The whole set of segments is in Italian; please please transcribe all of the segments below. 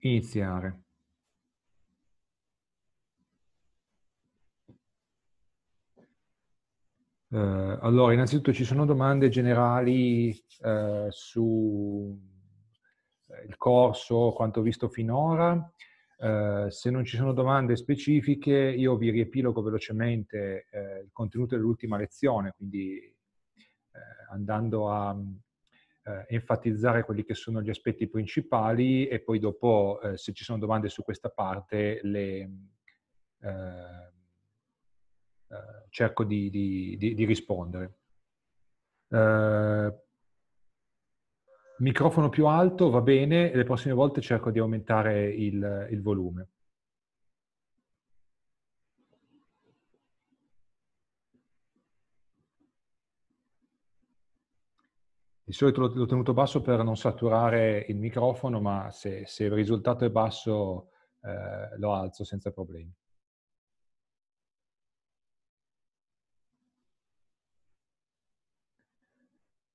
iniziare eh, allora innanzitutto ci sono domande generali eh, su eh, il corso quanto visto finora Uh, se non ci sono domande specifiche, io vi riepilogo velocemente uh, il contenuto dell'ultima lezione, quindi uh, andando a eh, enfatizzare quelli che sono gli aspetti principali e poi dopo, eh, se ci sono domande su questa parte, le, eh, eh, cerco di, di, di, di rispondere. Eh, microfono più alto, va bene, le prossime volte cerco di aumentare il, il volume. Di solito l'ho tenuto basso per non saturare il microfono, ma se, se il risultato è basso eh, lo alzo senza problemi.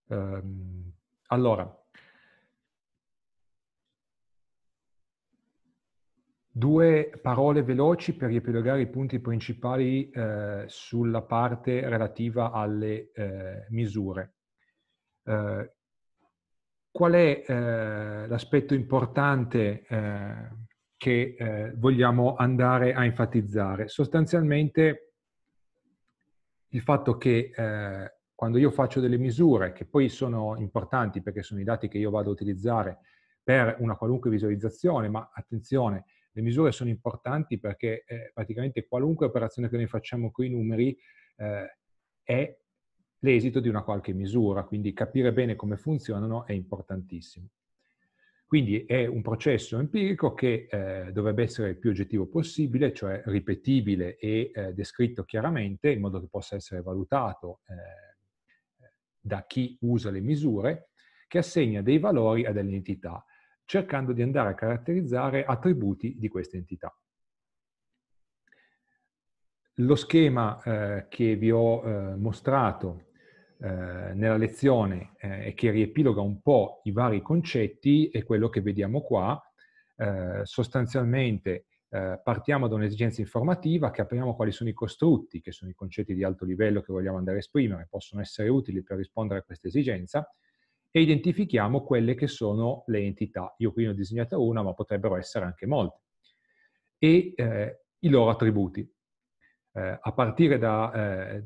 Um, allora, due parole veloci per riepilogare i punti principali eh, sulla parte relativa alle eh, misure. Ehm, qual è eh, l'aspetto importante ehm, che ehm, vogliamo andare a enfatizzare? Sostanzialmente il fatto che quando io faccio delle misure, che poi sono importanti perché sono i dati che io vado a utilizzare per una qualunque visualizzazione, ma attenzione, le misure sono importanti perché eh, praticamente qualunque operazione che noi facciamo con i numeri eh, è l'esito di una qualche misura, quindi capire bene come funzionano è importantissimo. Quindi è un processo empirico che eh, dovrebbe essere il più oggettivo possibile, cioè ripetibile e eh, descritto chiaramente in modo che possa essere valutato eh, da chi usa le misure, che assegna dei valori a delle entità, cercando di andare a caratterizzare attributi di queste entità. Lo schema eh, che vi ho eh, mostrato eh, nella lezione eh, e che riepiloga un po' i vari concetti è quello che vediamo qua. Eh, sostanzialmente partiamo da un'esigenza informativa, capiamo quali sono i costrutti, che sono i concetti di alto livello che vogliamo andare a esprimere, possono essere utili per rispondere a questa esigenza, e identifichiamo quelle che sono le entità. Io qui ne ho disegnata una, ma potrebbero essere anche molte. E eh, i loro attributi. Eh, a partire da, eh,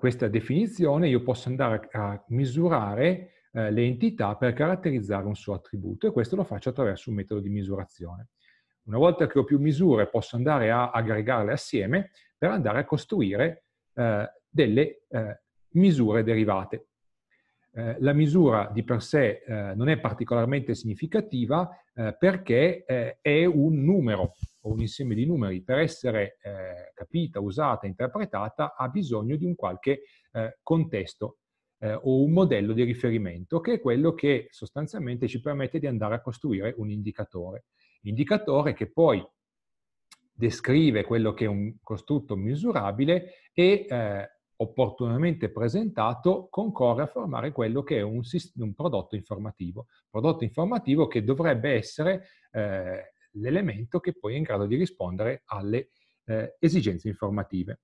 questa definizione io posso andare a misurare eh, le entità per caratterizzare un suo attributo e questo lo faccio attraverso un metodo di misurazione. Una volta che ho più misure posso andare a aggregarle assieme per andare a costruire eh, delle eh, misure derivate. Eh, la misura di per sé eh, non è particolarmente significativa eh, perché eh, è un numero o un insieme di numeri. Per essere eh, capita, usata, interpretata ha bisogno di un qualche contesto o un modello di riferimento che è quello che sostanzialmente ci permette di andare a costruire un indicatore. Indicatore che poi descrive quello che è un costrutto misurabile e opportunamente presentato concorre a formare quello che è un, un prodotto informativo. Prodotto informativo che dovrebbe essere eh, l'elemento che poi è in grado di rispondere alle eh, esigenze informative.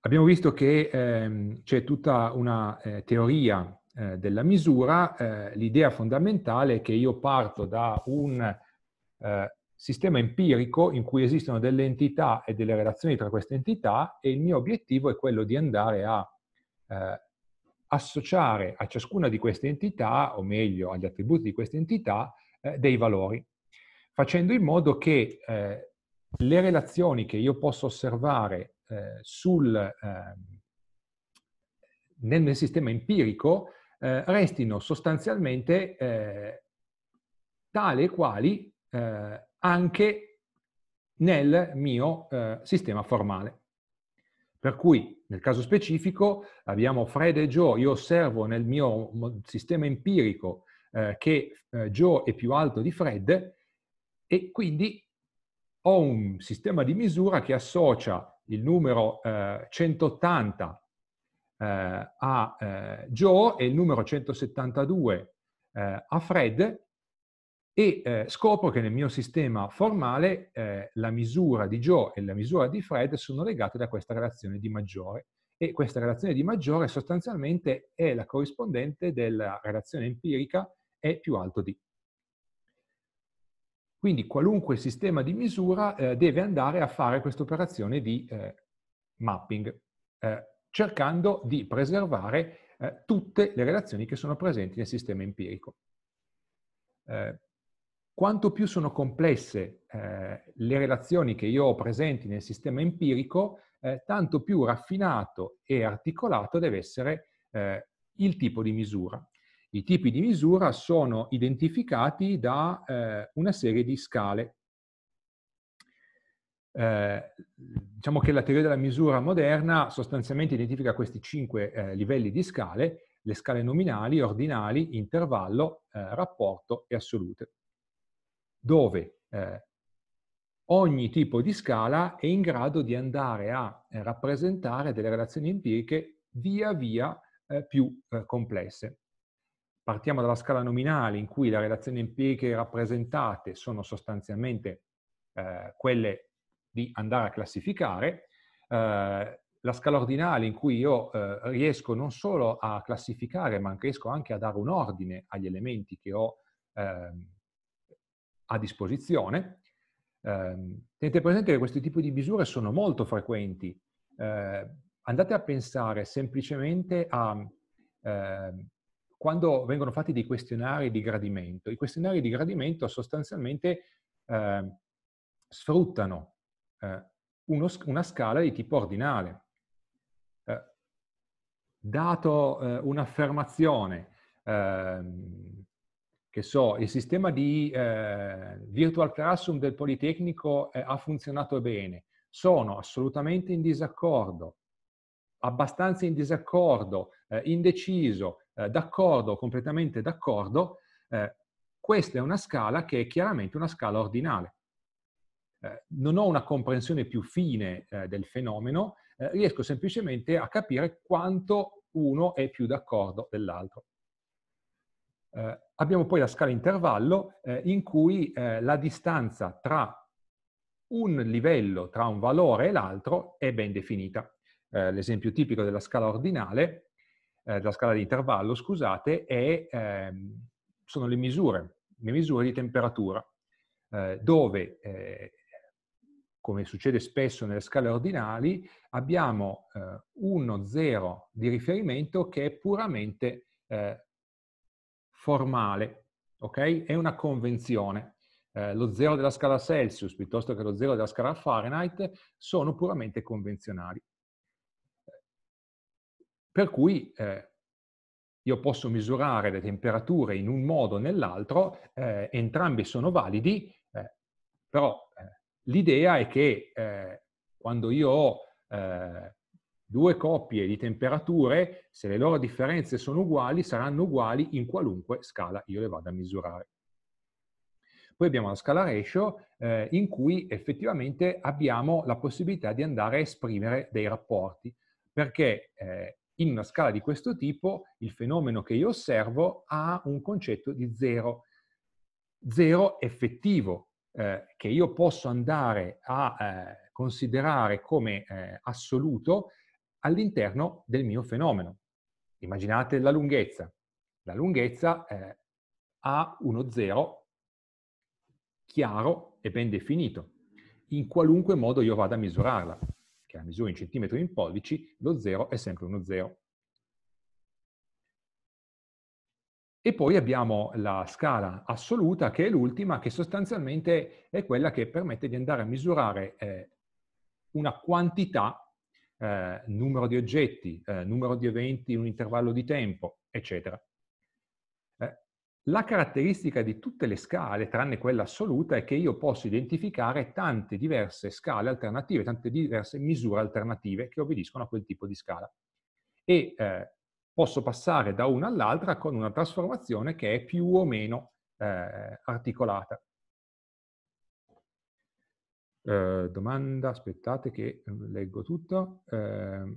Abbiamo visto che ehm, c'è tutta una eh, teoria eh, della misura, eh, l'idea fondamentale è che io parto da un eh, sistema empirico in cui esistono delle entità e delle relazioni tra queste entità e il mio obiettivo è quello di andare a eh, associare a ciascuna di queste entità, o meglio agli attributi di queste entità, eh, dei valori, facendo in modo che eh, le relazioni che io posso osservare eh, sul, ehm, nel, nel, sistema empirico eh, restino sostanzialmente eh, tale e quali eh, anche nel mio eh, sistema formale. Per cui, nel caso specifico, abbiamo Fred e Joe, io osservo nel mio sistema empirico eh, che eh, Joe è più alto di Fred e quindi ho un sistema di misura che associa il numero 180 eh, eh, a eh, Joe e il numero 172 a Fred e eh, scopro che nel mio sistema formale eh, la misura di Joe e la misura di Fred sono legate da questa relazione di maggiore e questa relazione di maggiore sostanzialmente è la corrispondente della relazione empirica E più alto D. Quindi qualunque sistema di misura eh, deve andare a fare questa operazione di eh, mapping, eh, cercando di preservare eh, tutte le relazioni che sono presenti nel sistema empirico. Eh, quanto più sono complesse eh, le relazioni che io ho presenti nel sistema empirico, eh, tanto più raffinato e articolato deve essere eh, il tipo di misura. I tipi di misura sono identificati da eh, una serie di scale. Eh, diciamo che la teoria della misura moderna sostanzialmente identifica questi cinque eh, livelli di scale, le scale nominali, ordinali, intervallo, rapporto e assolute dove eh, ogni tipo di scala è in grado di andare a eh, rappresentare delle relazioni empiriche via via eh, più eh, complesse. Partiamo dalla scala nominale in cui le relazioni empiriche rappresentate sono sostanzialmente eh, quelle di andare a classificare, eh, la scala ordinale in cui io eh, riesco non solo a classificare ma riesco anche a dare un ordine agli elementi che ho ehm, a disposizione. Eh, tenete presente che questi tipi di misure sono molto frequenti. Eh, andate a pensare semplicemente a eh, quando vengono fatti dei questionari di gradimento. I questionari di gradimento sostanzialmente ehm, sfruttano eh, uno, una scala di tipo ordinale. Eh, dato eh, un'affermazione, ehm, che so, il sistema di eh, virtual classroom del Politecnico eh, ha funzionato bene. Sono assolutamente in disaccordo, abbastanza in disaccordo, eh, indeciso, eh, d'accordo, completamente d'accordo. Eh, questa è una scala che è chiaramente una scala ordinale. Eh, non ho una comprensione più fine del fenomeno, riesco semplicemente a capire quanto uno è più d'accordo dell'altro. Eh, abbiamo poi la scala intervallo eh, in cui eh, la distanza tra un livello, tra un valore e l'altro, è ben definita. Eh, l'esempio tipico della scala ordinale, eh, della scala di intervallo, scusate, è, ehm, sono le misure, le misure di temperatura, eh, dove come succede spesso nelle scale ordinali, abbiamo eh, uno zero di riferimento che è puramente eh, formale, ok? È una convenzione. Eh, lo zero della scala Celsius piuttosto che lo zero della scala Fahrenheit sono puramente convenzionali. Per cui eh, io posso misurare le temperature in un modo o nell'altro, eh, entrambi sono validi, eh, però eh, l'idea è che eh, quando io ho eh, Due coppie di temperature, se le loro differenze sono uguali, saranno uguali in qualunque scala io le vado a misurare. Poi abbiamo la scala ratio eh, in cui effettivamente abbiamo la possibilità di andare a esprimere dei rapporti, perché eh, in una scala di questo tipo il fenomeno che io osservo ha un concetto di zero, zero effettivo, eh, che io posso andare a eh, considerare come eh, assoluto all'interno del mio fenomeno. Immaginate la lunghezza. La lunghezza eh, ha uno zero chiaro e ben definito. In qualunque modo io vada a misurarla, che la misura in centimetri o in pollici, lo zero è sempre uno zero. E poi abbiamo la scala assoluta, che è l'ultima, che sostanzialmente è quella che permette di andare a misurare eh, una quantità eh, numero di oggetti, eh, numero di eventi in un intervallo di tempo, eccetera. Eh, la caratteristica di tutte le scale, tranne quella assoluta, è che io posso identificare tante diverse scale alternative, tante diverse misure alternative che obbediscono a quel tipo di scala. E eh, posso passare da una all'altra con una trasformazione che è più o meno eh, articolata. Eh, domanda, aspettate che ehm, leggo tutto. Eh,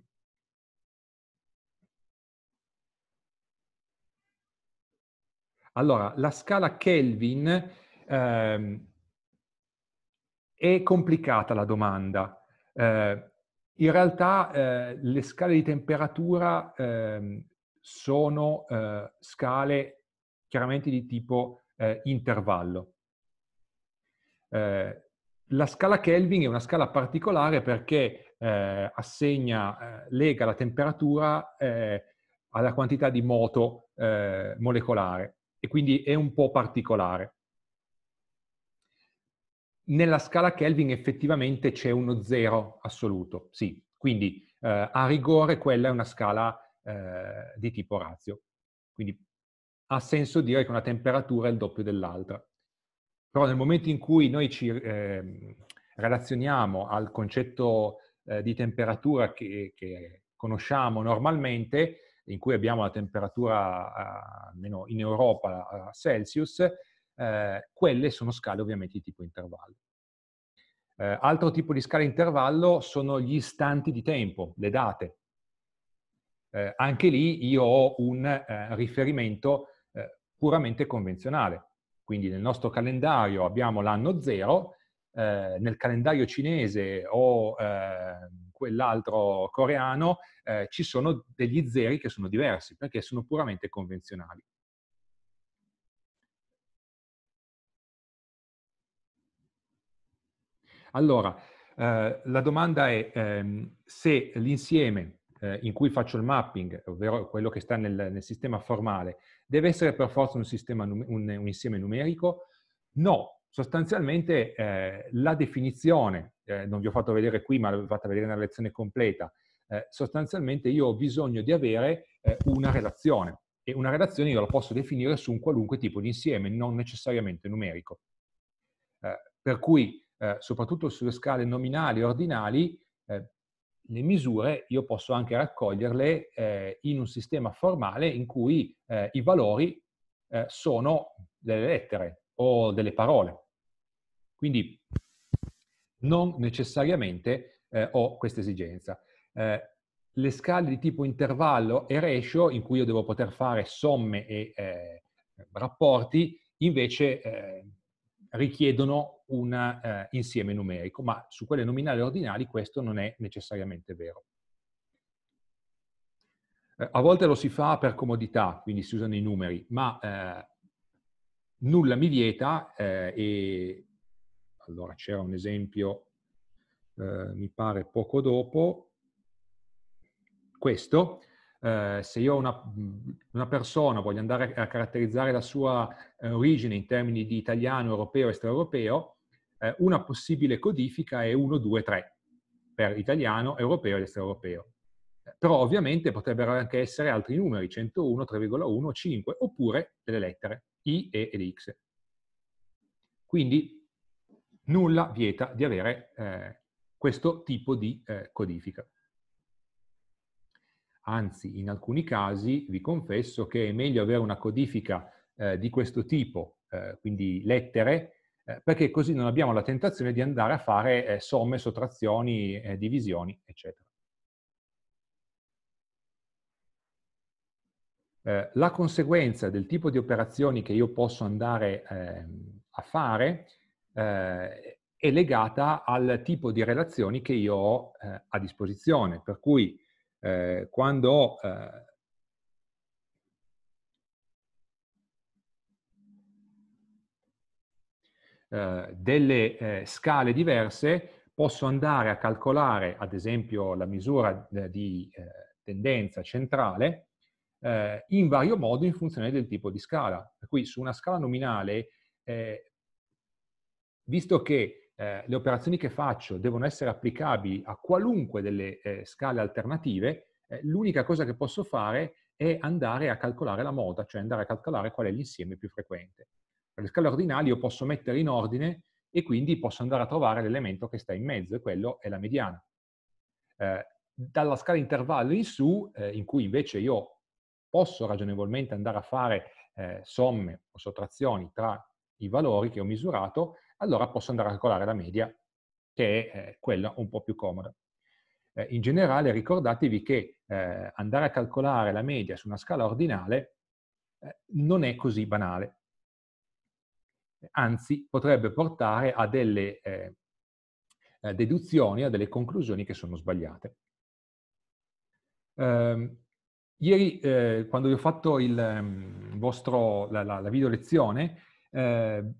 allora, la scala Kelvin ehm, è complicata la domanda. Eh, in realtà ehm, le scale di temperatura ehm, sono ehm, scale chiaramente di tipo intervallo. Eh, la scala Kelvin è una scala particolare perché eh, assegna, eh, lega la temperatura eh, alla quantità di moto eh, molecolare e quindi è un po' particolare. Nella scala Kelvin effettivamente c'è uno zero assoluto, sì. Quindi eh, a rigore quella è una scala eh, di tipo razio. Quindi ha senso dire che una temperatura è il doppio dell'altra. Però nel momento in cui noi ci eh, relazioniamo al concetto eh, di temperatura che, che, conosciamo normalmente, in cui abbiamo la temperatura, almeno in Europa, a Celsius, eh, quelle sono scale ovviamente di tipo intervallo. Eh, altro tipo di scala intervallo sono gli istanti di tempo, le date. Eh, anche lì io ho un eh, riferimento eh, puramente convenzionale. Quindi nel nostro calendario abbiamo l'anno zero, eh, nel calendario cinese o eh, quell'altro coreano eh, ci sono degli zeri che sono diversi perché sono puramente convenzionali. Allora, eh, la domanda è ehm, se l'insieme eh, in cui faccio il mapping, ovvero quello che sta nel, nel sistema formale, deve essere per forza un, sistema, un, un insieme numerico? No, sostanzialmente eh, la definizione, eh, non vi ho fatto vedere qui ma l'ho fatta vedere nella lezione completa, eh, sostanzialmente io ho bisogno di avere eh, una relazione e una relazione io la posso definire su un qualunque tipo di insieme, non necessariamente numerico. Eh, per cui, soprattutto sulle scale nominali e ordinali, le misure io posso anche raccoglierle eh, in un sistema formale in cui eh, i valori eh, sono delle lettere o delle parole. Quindi non necessariamente eh, ho questa esigenza. Eh, le scale di tipo intervallo e ratio, in cui io devo poter fare somme e eh, rapporti, invece richiedono un eh, insieme numerico, ma su quelle nominali ordinali questo non è necessariamente vero. Eh, a volte lo si fa per comodità, quindi si usano i numeri, ma eh, nulla mi vieta eh, e allora c'era un esempio, eh, mi pare poco dopo, questo, Uh, se io una, una persona voglio andare a caratterizzare la sua origine in termini di italiano, europeo, estraeuropeo, eh, una possibile codifica è 1, 2, 3 per italiano, europeo ed extraeuropeo. Eh, però ovviamente potrebbero anche essere altri numeri, 101, 3,1, 5, oppure delle lettere, I, E ed X. Quindi nulla vieta di avere eh, questo tipo di eh, codifica. Anzi, in alcuni casi vi confesso che è meglio avere una codifica eh, di questo tipo, eh, quindi lettere, eh, perché così non abbiamo la tentazione di andare a fare eh, somme, sottrazioni, eh, divisioni, eccetera. Eh, la conseguenza del tipo di operazioni che io posso andare ehm, a fare eh, è legata al tipo di relazioni che io ho eh, a disposizione, per cui quando ho Eh, delle eh, scale diverse, posso andare a calcolare, ad esempio, la misura eh, di eh, tendenza centrale in vario modo in funzione del tipo di scala. Per cui su una scala nominale, visto che le operazioni che faccio devono essere applicabili a qualunque delle scale alternative, l'unica cosa che posso fare è andare a calcolare la moda, cioè andare a calcolare qual è l'insieme più frequente le scale ordinali io posso mettere in ordine e quindi posso andare a trovare l'elemento che sta in mezzo e quello è la mediana. Eh, dalla scala intervallo in su, eh, in cui invece io posso ragionevolmente andare a fare eh, somme o sottrazioni tra i valori che ho misurato, allora posso andare a calcolare la media, che è eh, quella un po' più comoda. Eh, in generale ricordatevi che eh, andare a calcolare la media su una scala ordinale non è così banale anzi potrebbe portare a delle eh, eh, deduzioni, a delle conclusioni che sono sbagliate. Eh, ieri, eh, quando vi ho fatto il, ehm, vostro, la, la, la video lezione, eh,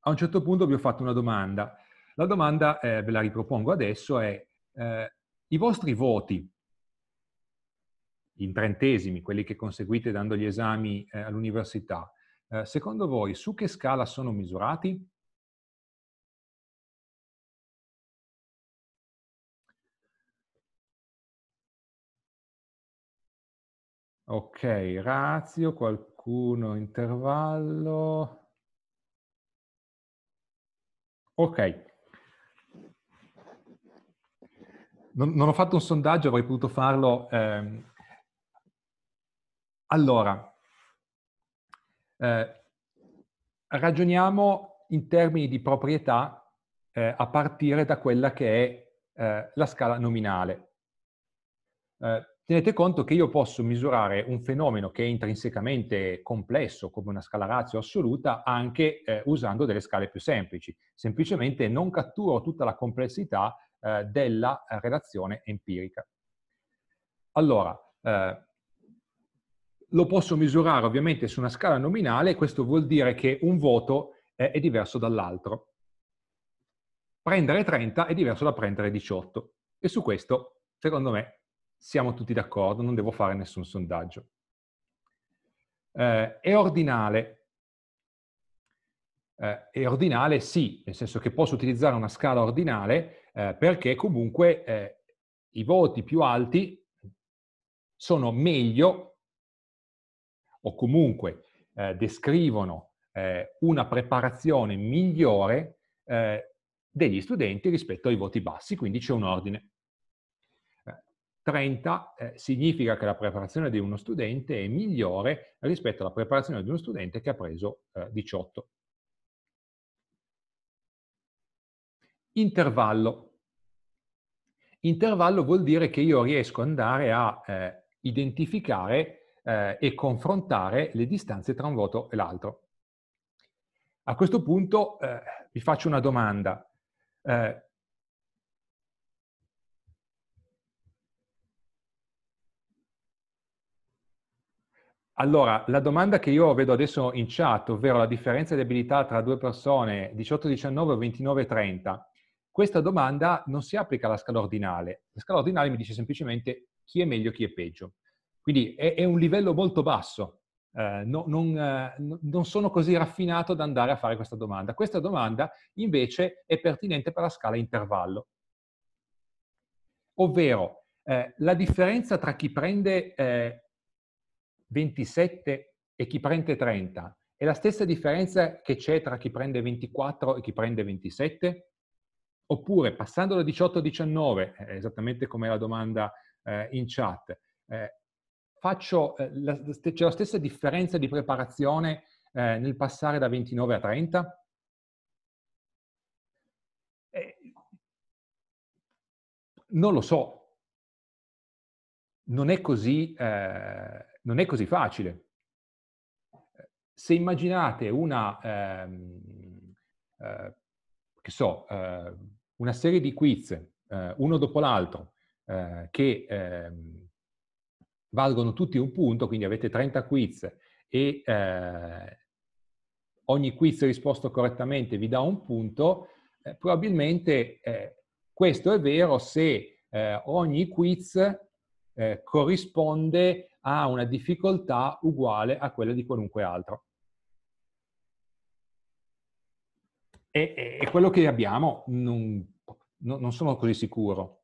a un certo punto vi ho fatto una domanda. La domanda, eh, ve la ripropongo adesso, è i vostri voti in trentesimi, quelli che conseguite dando gli esami all'università, eh, secondo voi su che scala sono misurati? Ok, razio, qualcuno, intervallo. Ok. Non, non ho fatto un sondaggio, avrei potuto farlo. Ehm. Allora, eh, ragioniamo in termini di proprietà eh, a partire da quella che è eh, la scala nominale. Eh, tenete conto che io posso misurare un fenomeno che è intrinsecamente complesso, come una scala razio assoluta, anche eh, usando delle scale più semplici. Semplicemente non catturo tutta la complessità della relazione empirica. Allora, eh, lo posso misurare ovviamente su una scala nominale, questo vuol dire che un voto è, diverso dall'altro. Prendere 30 è diverso da prendere 18 e su questo, secondo me, siamo tutti d'accordo, non devo fare nessun sondaggio. Eh, è ordinale. Eh, è ordinale sì, nel senso che posso utilizzare una scala ordinale eh, perché comunque eh, i voti più alti sono meglio o comunque eh, descrivono eh, una preparazione migliore eh, degli studenti rispetto ai voti bassi, quindi c'è un ordine. 30 eh, eh, significa che la preparazione di uno studente è migliore rispetto alla preparazione di uno studente che ha preso 18. Eh, Intervallo. Intervallo vuol dire che io riesco ad andare a identificare eh, e confrontare le distanze tra un voto e l'altro. A questo punto eh, vi faccio una domanda. Eh, Allora, la domanda che io vedo adesso in chat, ovvero la differenza di abilità tra due persone 18-19 o 29-30, questa domanda non si applica alla scala ordinale. La scala ordinale mi dice semplicemente chi è meglio, chi è peggio. Quindi è, è un livello molto basso, eh, no, non, eh, non, sono così raffinato ad andare a fare questa domanda. Questa domanda invece è pertinente per la scala intervallo, ovvero eh, la differenza tra chi prende 27 eh, e chi prende 30 è la stessa differenza che c'è tra chi prende 24 e chi prende 27? Oppure passando da 18 a 19, eh, esattamente come la domanda eh, in chat, eh, faccio eh, la, c'è la stessa differenza di preparazione eh, nel passare da 29 a 30? Eh, non lo so. Non è così, eh, non è così facile. Se immaginate una, ehm, eh, che so, eh, una serie di quiz, uno dopo l'altro, che ehm, valgono tutti un punto, quindi avete 30 quiz e eh, ogni quiz risposto correttamente vi dà un punto, eh, probabilmente eh, questo è vero se eh, ogni quiz eh, corrisponde a una difficoltà uguale a quella di qualunque altro. E, e quello che abbiamo non, non sono così sicuro.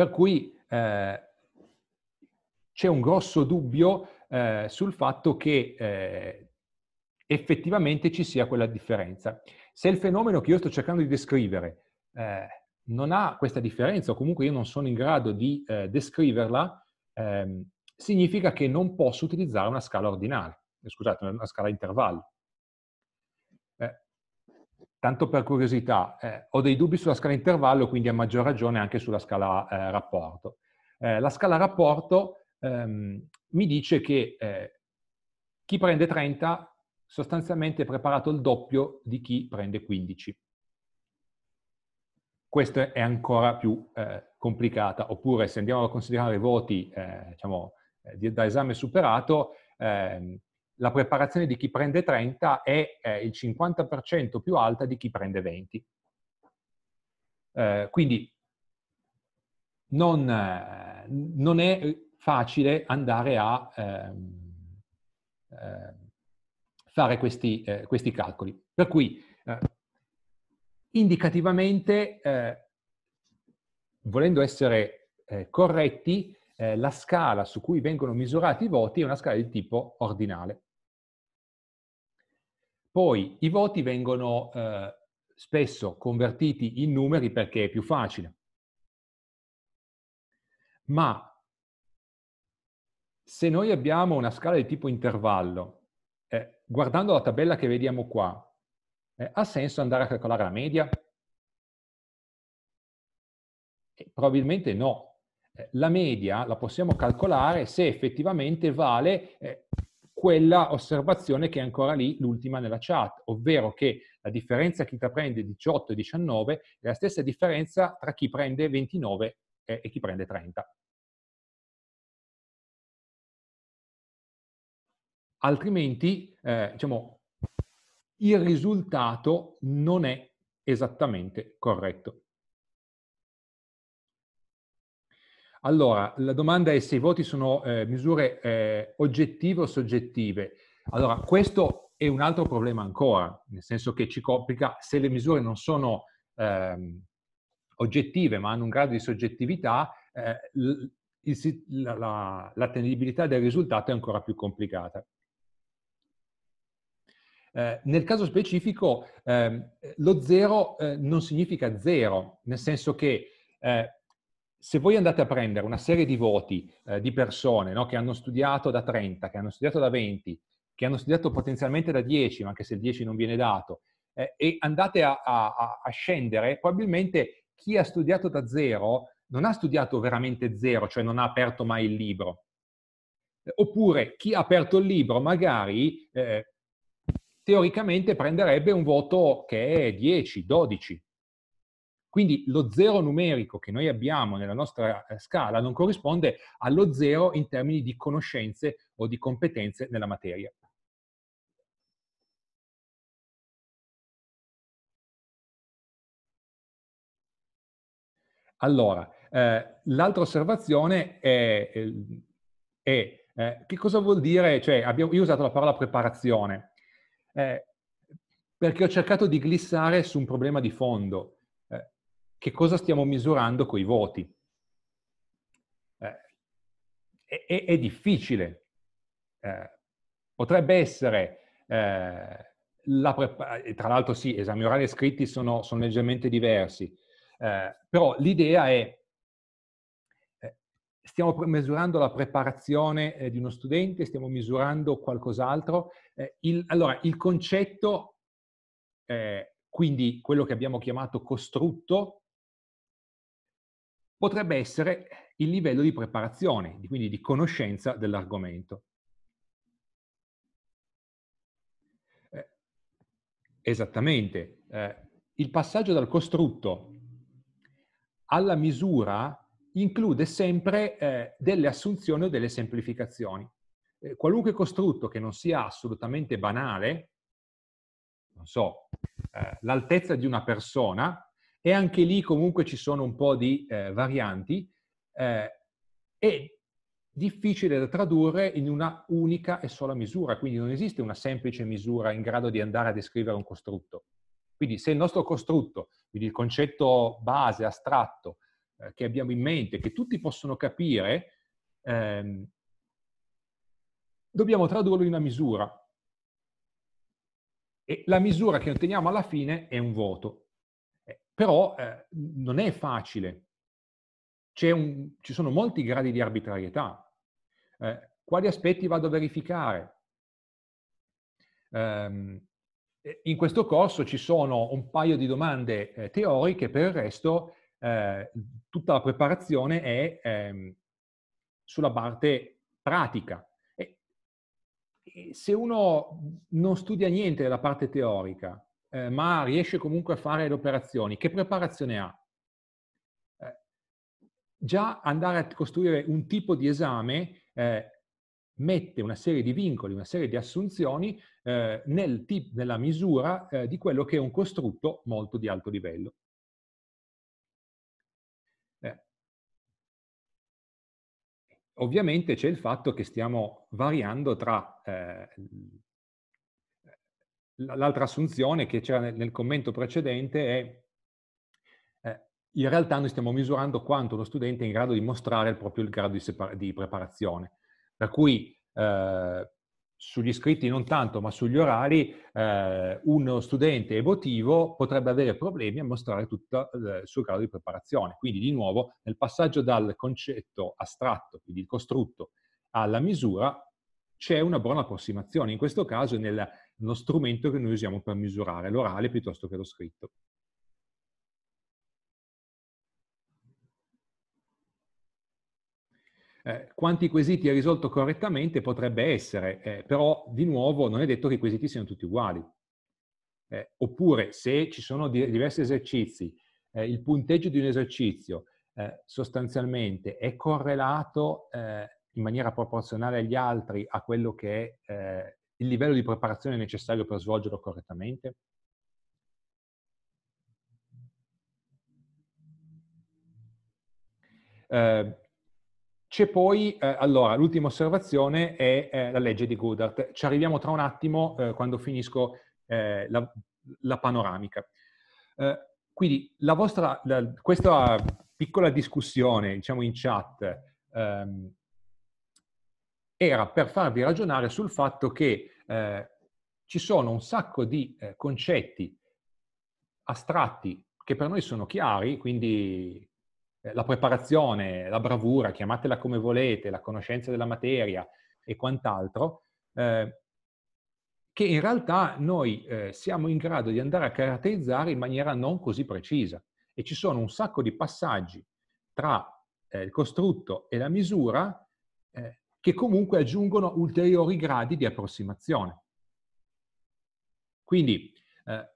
Per cui eh, c'è un grosso dubbio eh, sul fatto che eh, effettivamente ci sia quella differenza. Se il fenomeno che io sto cercando di descrivere eh, non ha questa differenza o comunque io non sono in grado di eh, descriverla, ehm, significa che non posso utilizzare una scala ordinale, scusate, una scala intervallo tanto per curiosità, eh, ho dei dubbi sulla scala intervallo, quindi a maggior ragione anche sulla scala eh, rapporto. Eh, la scala rapporto ehm, mi dice che eh, chi prende 30 sostanzialmente è preparato il doppio di chi prende 15. Questa è ancora più eh, complicata, oppure se andiamo a considerare i voti eh, diciamo, da esame superato, ehm, la preparazione di chi prende 30 è eh, il 50% più alta di chi prende 20. Eh, quindi non, eh, non, è facile andare a ehm, eh, fare questi, eh, questi, calcoli. Per cui eh, indicativamente, volendo essere corretti, la scala su cui vengono misurati i voti è una scala di tipo ordinale. Poi i voti vengono eh, spesso convertiti in numeri perché è più facile. Ma se noi abbiamo una scala di tipo intervallo, eh, guardando la tabella che vediamo qua, eh, ha senso andare a calcolare la media? Eh, probabilmente no. Eh, la media la possiamo calcolare se effettivamente vale eh, quella osservazione che è ancora lì, l'ultima nella chat, ovvero che la differenza tra chi prende 18 e 19 è la stessa differenza tra chi prende 29 e chi prende 30. Altrimenti, eh, diciamo, il risultato non è esattamente corretto. Allora, la domanda è se i voti sono eh, misure eh, oggettive o soggettive. Allora, questo è un altro problema ancora, nel senso che ci complica se le misure non sono eh, oggettive ma hanno un grado di soggettività, eh, l'attenibilità la, la, del risultato è ancora più complicata. Eh, nel caso specifico eh, lo zero eh, non significa zero, nel senso che eh, se voi andate a prendere una serie di voti eh, di persone no, che hanno studiato da 30, che hanno studiato da 20, che hanno studiato potenzialmente da 10, ma anche se il 10 non viene dato, eh, e andate a, a, a, scendere, probabilmente chi ha studiato da zero non ha studiato veramente zero, cioè non ha aperto mai il libro. Oppure chi ha aperto il libro magari eh, teoricamente prenderebbe un voto che è 10, 12. Quindi lo zero numerico che noi abbiamo nella nostra eh, scala non corrisponde allo zero in termini di conoscenze o di competenze nella materia. Allora, eh, l'altra osservazione è, eh, è eh, che cosa vuol dire, cioè abbiamo, io ho usato la parola preparazione, eh, perché ho cercato di glissare su un problema di fondo che cosa stiamo misurando con i voti. Eh, è, è, difficile. Eh, potrebbe essere, eh, la eh, tra l'altro sì, esami orali e scritti sono, sono leggermente diversi, eh, però l'idea è eh, stiamo misurando la preparazione di uno studente, stiamo misurando qualcos'altro. allora, il concetto, quindi quello che abbiamo chiamato costrutto, potrebbe essere il livello di preparazione, quindi di conoscenza dell'argomento. Eh, esattamente, eh, il passaggio dal costrutto alla misura include sempre eh, delle assunzioni o delle semplificazioni. Eh, qualunque costrutto che non sia assolutamente banale, non so, eh, l'altezza di una persona, e anche lì comunque ci sono un po' di eh, varianti eh, e difficile da tradurre in una unica e sola misura, quindi non esiste una semplice misura in grado di andare a descrivere un costrutto. Quindi se il nostro costrutto, quindi il concetto base, astratto, eh, che abbiamo in mente, che tutti possono capire, ehm, dobbiamo tradurlo in una misura. E la misura che otteniamo alla fine è un voto. Però eh, non è facile. Un, ci sono molti gradi di arbitrarietà. Eh, quali aspetti vado a verificare? Eh, in questo corso ci sono un paio di domande eh, teoriche, per il resto eh, tutta la preparazione è ehm, sulla parte pratica. e se uno non studia niente della parte teorica, eh, ma riesce comunque a fare le operazioni, che preparazione ha? Eh, già andare a costruire un tipo di esame eh, mette una serie di vincoli, una serie di assunzioni eh, nel tip, nella misura eh, di quello che è un costrutto molto di alto livello. Eh, ovviamente c'è il fatto che stiamo variando tra eh, l'altra assunzione che c'era nel, commento precedente è eh, in realtà noi stiamo misurando quanto uno studente è in grado di mostrare il proprio il grado di, separa- di preparazione. Per cui eh, sugli iscritti non tanto, ma sugli orari, eh, uno studente emotivo potrebbe avere problemi a mostrare tutto eh, il suo grado di preparazione. Quindi di nuovo nel passaggio dal concetto astratto, quindi il costrutto, alla misura, c'è una buona approssimazione. In questo caso nel, lo strumento che noi usiamo per misurare l'orale piuttosto che lo scritto. Eh, quanti quesiti hai risolto correttamente potrebbe essere, eh, però di nuovo non è detto che i quesiti siano tutti uguali. Eh, oppure se ci sono di diversi esercizi, eh, il punteggio di un esercizio eh, sostanzialmente è correlato eh, in maniera proporzionale agli altri a quello che è il livello di preparazione necessario per svolgerlo correttamente? Eh, c'è poi, eh, allora, l'ultima osservazione è eh, la legge di Goodart. Ci arriviamo tra un attimo eh, quando finisco eh, la, la, panoramica. Eh, quindi la vostra, la, questa piccola discussione, diciamo in chat, ehm, era per farvi ragionare sul fatto che eh, ci sono un sacco di eh, concetti astratti che per noi sono chiari, quindi eh, la preparazione, la bravura, chiamatela come volete, la conoscenza della materia e quant'altro, eh, che in realtà noi eh, siamo in grado di andare a caratterizzare in maniera non così precisa. E ci sono un sacco di passaggi tra il costrutto e la misura che comunque aggiungono ulteriori gradi di approssimazione. Quindi eh,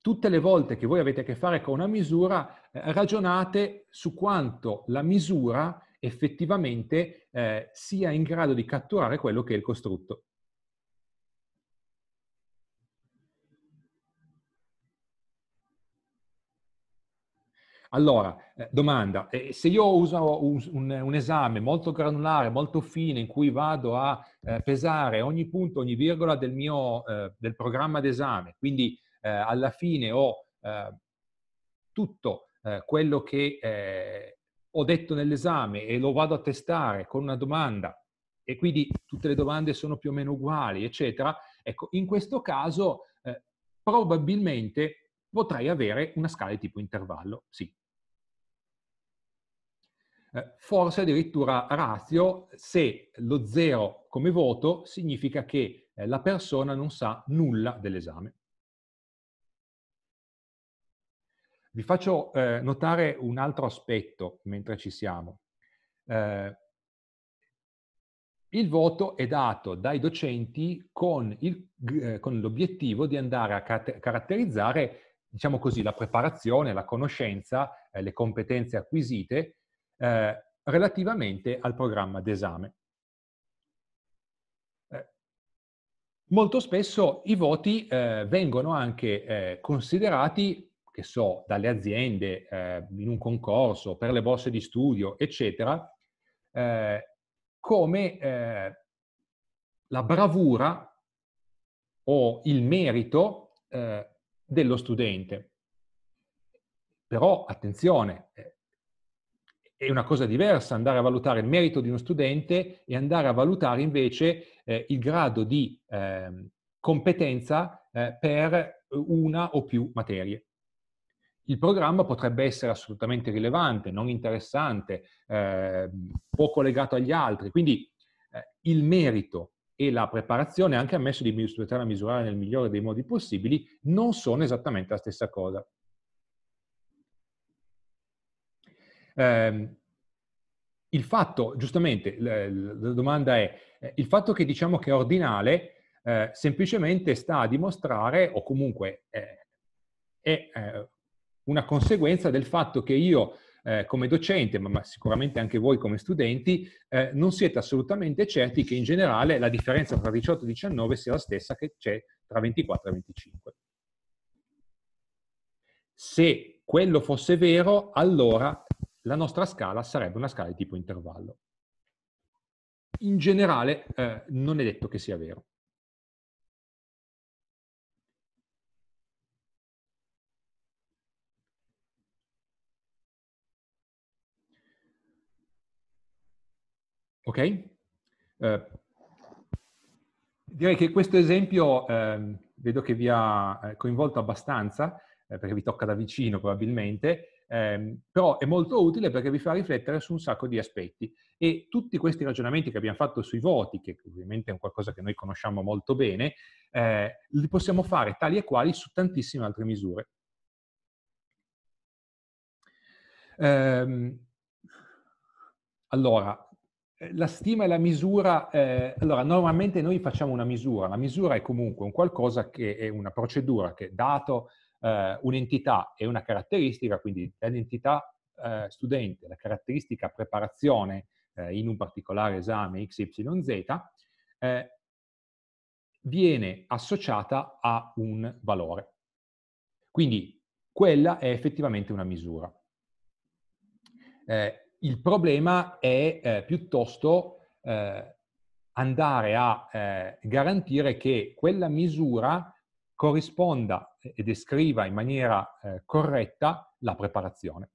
tutte le volte che voi avete a che fare con una misura, eh, ragionate su quanto la misura effettivamente eh, sia in grado di catturare quello che è il costrutto. Allora, eh, domanda, eh, se io uso un, un, esame molto granulare, molto fine, in cui vado a eh, pesare ogni punto, ogni virgola del mio del programma d'esame, quindi alla fine ho tutto quello che ho detto nell'esame e lo vado a testare con una domanda, e quindi tutte le domande sono più o meno uguali, eccetera, ecco, in questo caso probabilmente potrei avere una scala di tipo intervallo, sì, eh, forse addirittura ratio se lo zero come voto significa che eh, la persona non sa nulla dell'esame. Vi faccio eh, notare un altro aspetto mentre ci siamo. Eh, il voto è dato dai docenti con l'obiettivo di andare a caratterizzare diciamo così, la preparazione, la conoscenza, eh, le competenze acquisite eh, relativamente al programma d'esame. Eh, molto spesso i voti eh, vengono anche eh, considerati, che so, dalle aziende, in un concorso, per le borse di studio, eccetera, come la bravura o il merito dello studente. Però attenzione, eh, è una cosa diversa andare a valutare il merito di uno studente e andare a valutare invece eh, il grado di eh, competenza eh, per una o più materie. Il programma potrebbe essere assolutamente rilevante, non interessante, ehm, poco legato agli altri, quindi eh, il merito e la preparazione, anche ammesso di studiare poterla misurare nel migliore dei modi possibili, non sono esattamente la stessa cosa. Eh, il fatto, giustamente, la, domanda è, eh, il fatto che diciamo che è ordinale eh, semplicemente sta a dimostrare, o comunque eh, è eh, una conseguenza del fatto che io eh, come docente, ma, ma, sicuramente anche voi come studenti, eh, non siete assolutamente certi che in generale la differenza tra 18 e 19 sia la stessa che c'è tra 24 e 25. Se quello fosse vero, allora la nostra scala sarebbe una scala di tipo intervallo. In generale eh, non è detto che sia vero. Ok? Eh, direi che questo esempio eh, vedo che vi ha eh, coinvolto abbastanza, eh, perché vi tocca da vicino probabilmente, Ehm, però è molto utile perché vi fa riflettere su un sacco di aspetti e tutti questi ragionamenti che abbiamo fatto sui voti, che ovviamente è un qualcosa che noi conosciamo molto bene, eh, li possiamo fare tali e quali su tantissime altre misure. Ehm, eh, allora, la stima e la misura, eh, allora normalmente noi facciamo una misura, la misura è comunque un qualcosa che è una procedura che dato eh, un'entità e una caratteristica, quindi l'entità eh, studente, la caratteristica preparazione eh, in un particolare esame XYZ, eh, viene associata a un valore. Quindi quella è effettivamente una misura. Eh, il problema è eh, piuttosto andare a garantire che quella misura corrisponda e descriva in maniera eh, corretta la preparazione.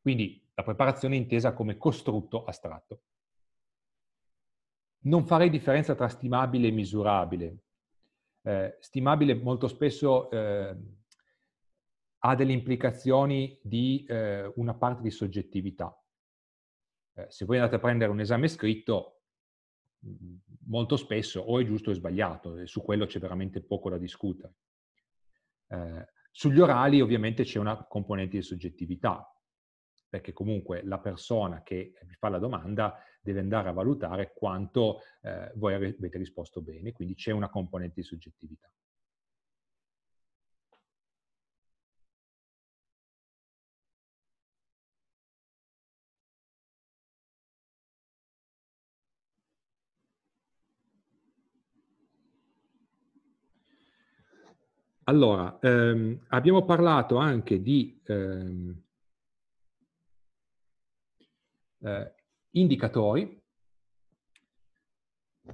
Quindi la preparazione intesa come costrutto astratto. Non farei differenza tra stimabile e misurabile. Eh, stimabile molto spesso eh, ha delle implicazioni di eh, una parte di soggettività. Eh, se voi andate a prendere un esame scritto, mm, molto spesso o è giusto o è sbagliato, e su quello c'è veramente poco da discutere. Eh, sugli orali ovviamente c'è una componente di soggettività, perché comunque la persona che vi fa la domanda deve andare a valutare quanto eh, voi avete risposto bene, quindi c'è una componente di soggettività. Allora, ehm, abbiamo parlato anche di ehm, eh, indicatori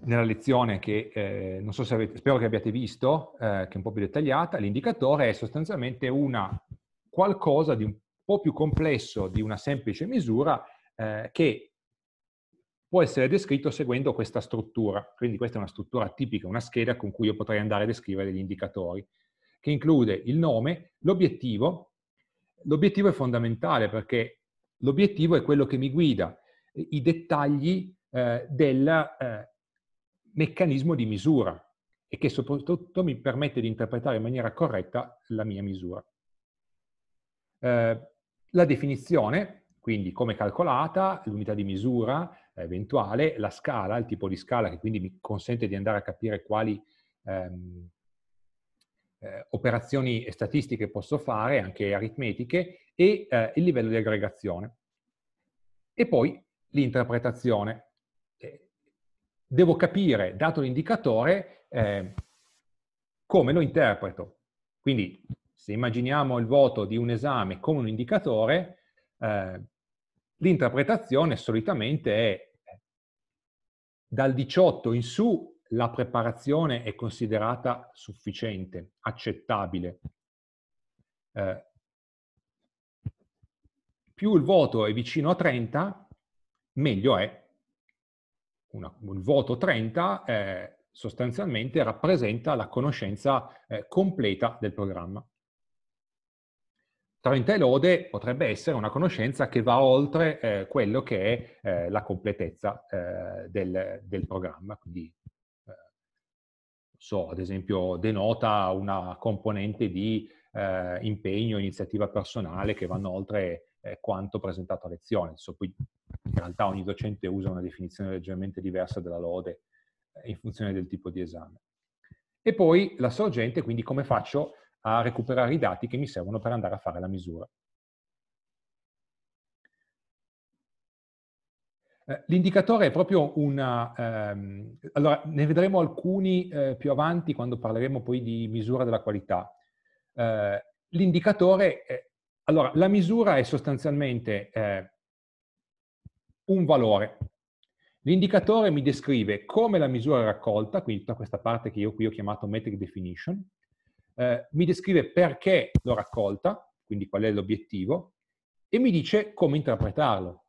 nella lezione che eh, non so se avete, spero che abbiate visto, eh, che è un po' più dettagliata, l'indicatore è sostanzialmente una qualcosa di un po' più complesso di una semplice misura eh, che può essere descritto seguendo questa struttura. Quindi questa è una struttura tipica, una scheda con cui io potrei andare a descrivere degli indicatori che include il nome, l'obiettivo. L'obiettivo è fondamentale perché l'obiettivo è quello che mi guida eh, i dettagli eh, del eh, meccanismo di misura e che soprattutto mi permette di interpretare in maniera corretta la mia misura. Eh, la definizione, quindi come calcolata, l'unità di misura eh, eventuale, la scala, il tipo di scala che quindi mi consente di andare a capire quali ehm, eh, operazioni statistiche posso fare, anche aritmetiche, e eh, il livello di aggregazione. E poi l'interpretazione. Eh, devo capire, dato l'indicatore, eh, come lo interpreto. Quindi se immaginiamo il voto di un esame come un indicatore, eh, l'interpretazione solitamente è eh, dal 18 in su la preparazione è considerata sufficiente, accettabile. Eh, più il voto è vicino a 30, meglio è. Una, un voto 30 eh, sostanzialmente rappresenta la conoscenza eh, completa del programma. 30 lode potrebbe essere una conoscenza che va oltre eh, quello che è eh, la completezza eh, del, del, programma, quindi so, ad esempio, denota una componente di eh, impegno, iniziativa personale che vanno oltre eh, quanto presentato a lezione. So, poi in realtà ogni docente usa una definizione leggermente diversa della lode eh, in funzione del tipo di esame. E poi la sorgente, quindi come faccio a recuperare i dati che mi servono per andare a fare la misura. Eh, l'indicatore è proprio una... Ehm, allora, ne vedremo alcuni eh, più avanti quando parleremo poi di misura della qualità. Eh, l'indicatore... È, allora, la misura è sostanzialmente eh, un valore. L'indicatore mi descrive come la misura è raccolta, quindi tutta questa parte che io qui ho chiamato metric definition, eh, mi descrive perché l'ho raccolta, quindi qual è l'obiettivo, e mi dice come interpretarlo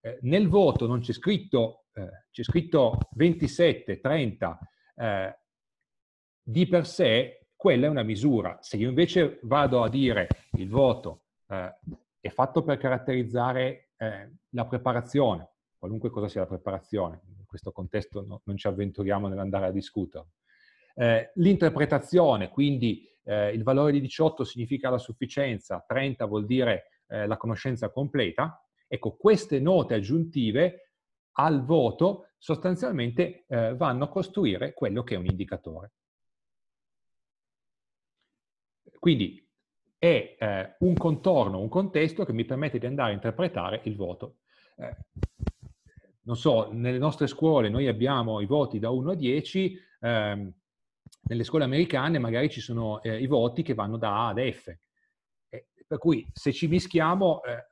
eh, nel voto non c'è scritto, eh, c'è scritto 27, 30, eh, di per sé quella è una misura. Se io invece vado a dire il voto eh, è fatto per caratterizzare eh, la preparazione, qualunque cosa sia la preparazione, in questo contesto no, non ci avventuriamo nell'andare a discutere. Eh, l'interpretazione, quindi il valore di 18 significa la sufficienza, 30 vuol dire la conoscenza completa, Ecco, queste note aggiuntive al voto sostanzialmente eh, vanno a costruire quello che è un indicatore. Quindi è eh, un contorno, un contesto che mi permette di andare a interpretare il voto. Eh, non so, nelle nostre scuole noi abbiamo i voti da 1 a 10, ehm, nelle scuole americane magari ci sono eh, i voti che vanno da A ad F. Eh, per cui se ci mischiamo eh,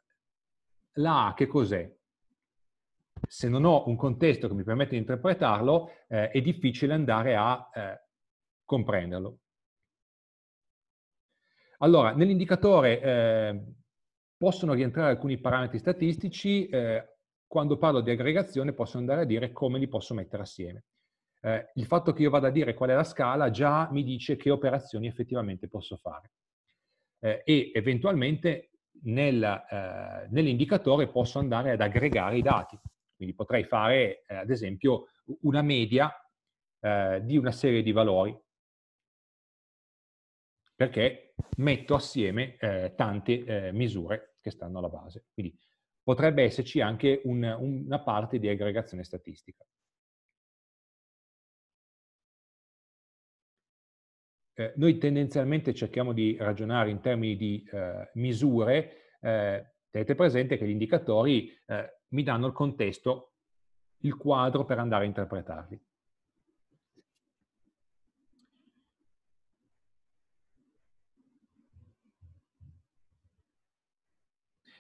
la A che cos'è? Se non ho un contesto che mi permette di interpretarlo, eh, è difficile andare a eh, comprenderlo. Allora, nell'indicatore eh, possono rientrare alcuni parametri statistici, eh, quando parlo di aggregazione posso andare a dire come li posso mettere assieme. Eh, il fatto che io vada a dire qual è la scala già mi dice che operazioni effettivamente posso fare. Eh, e eventualmente nel, eh, nell'indicatore posso andare ad aggregare i dati. Quindi potrei fare, eh, ad esempio, una media eh, di una serie di valori, perché metto assieme eh, tante eh, misure che stanno alla base. Quindi potrebbe esserci anche un, una parte di aggregazione statistica. eh, noi tendenzialmente cerchiamo di ragionare in termini di eh, misure, eh, tenete presente che gli indicatori eh, mi danno il contesto, il quadro per andare a interpretarli.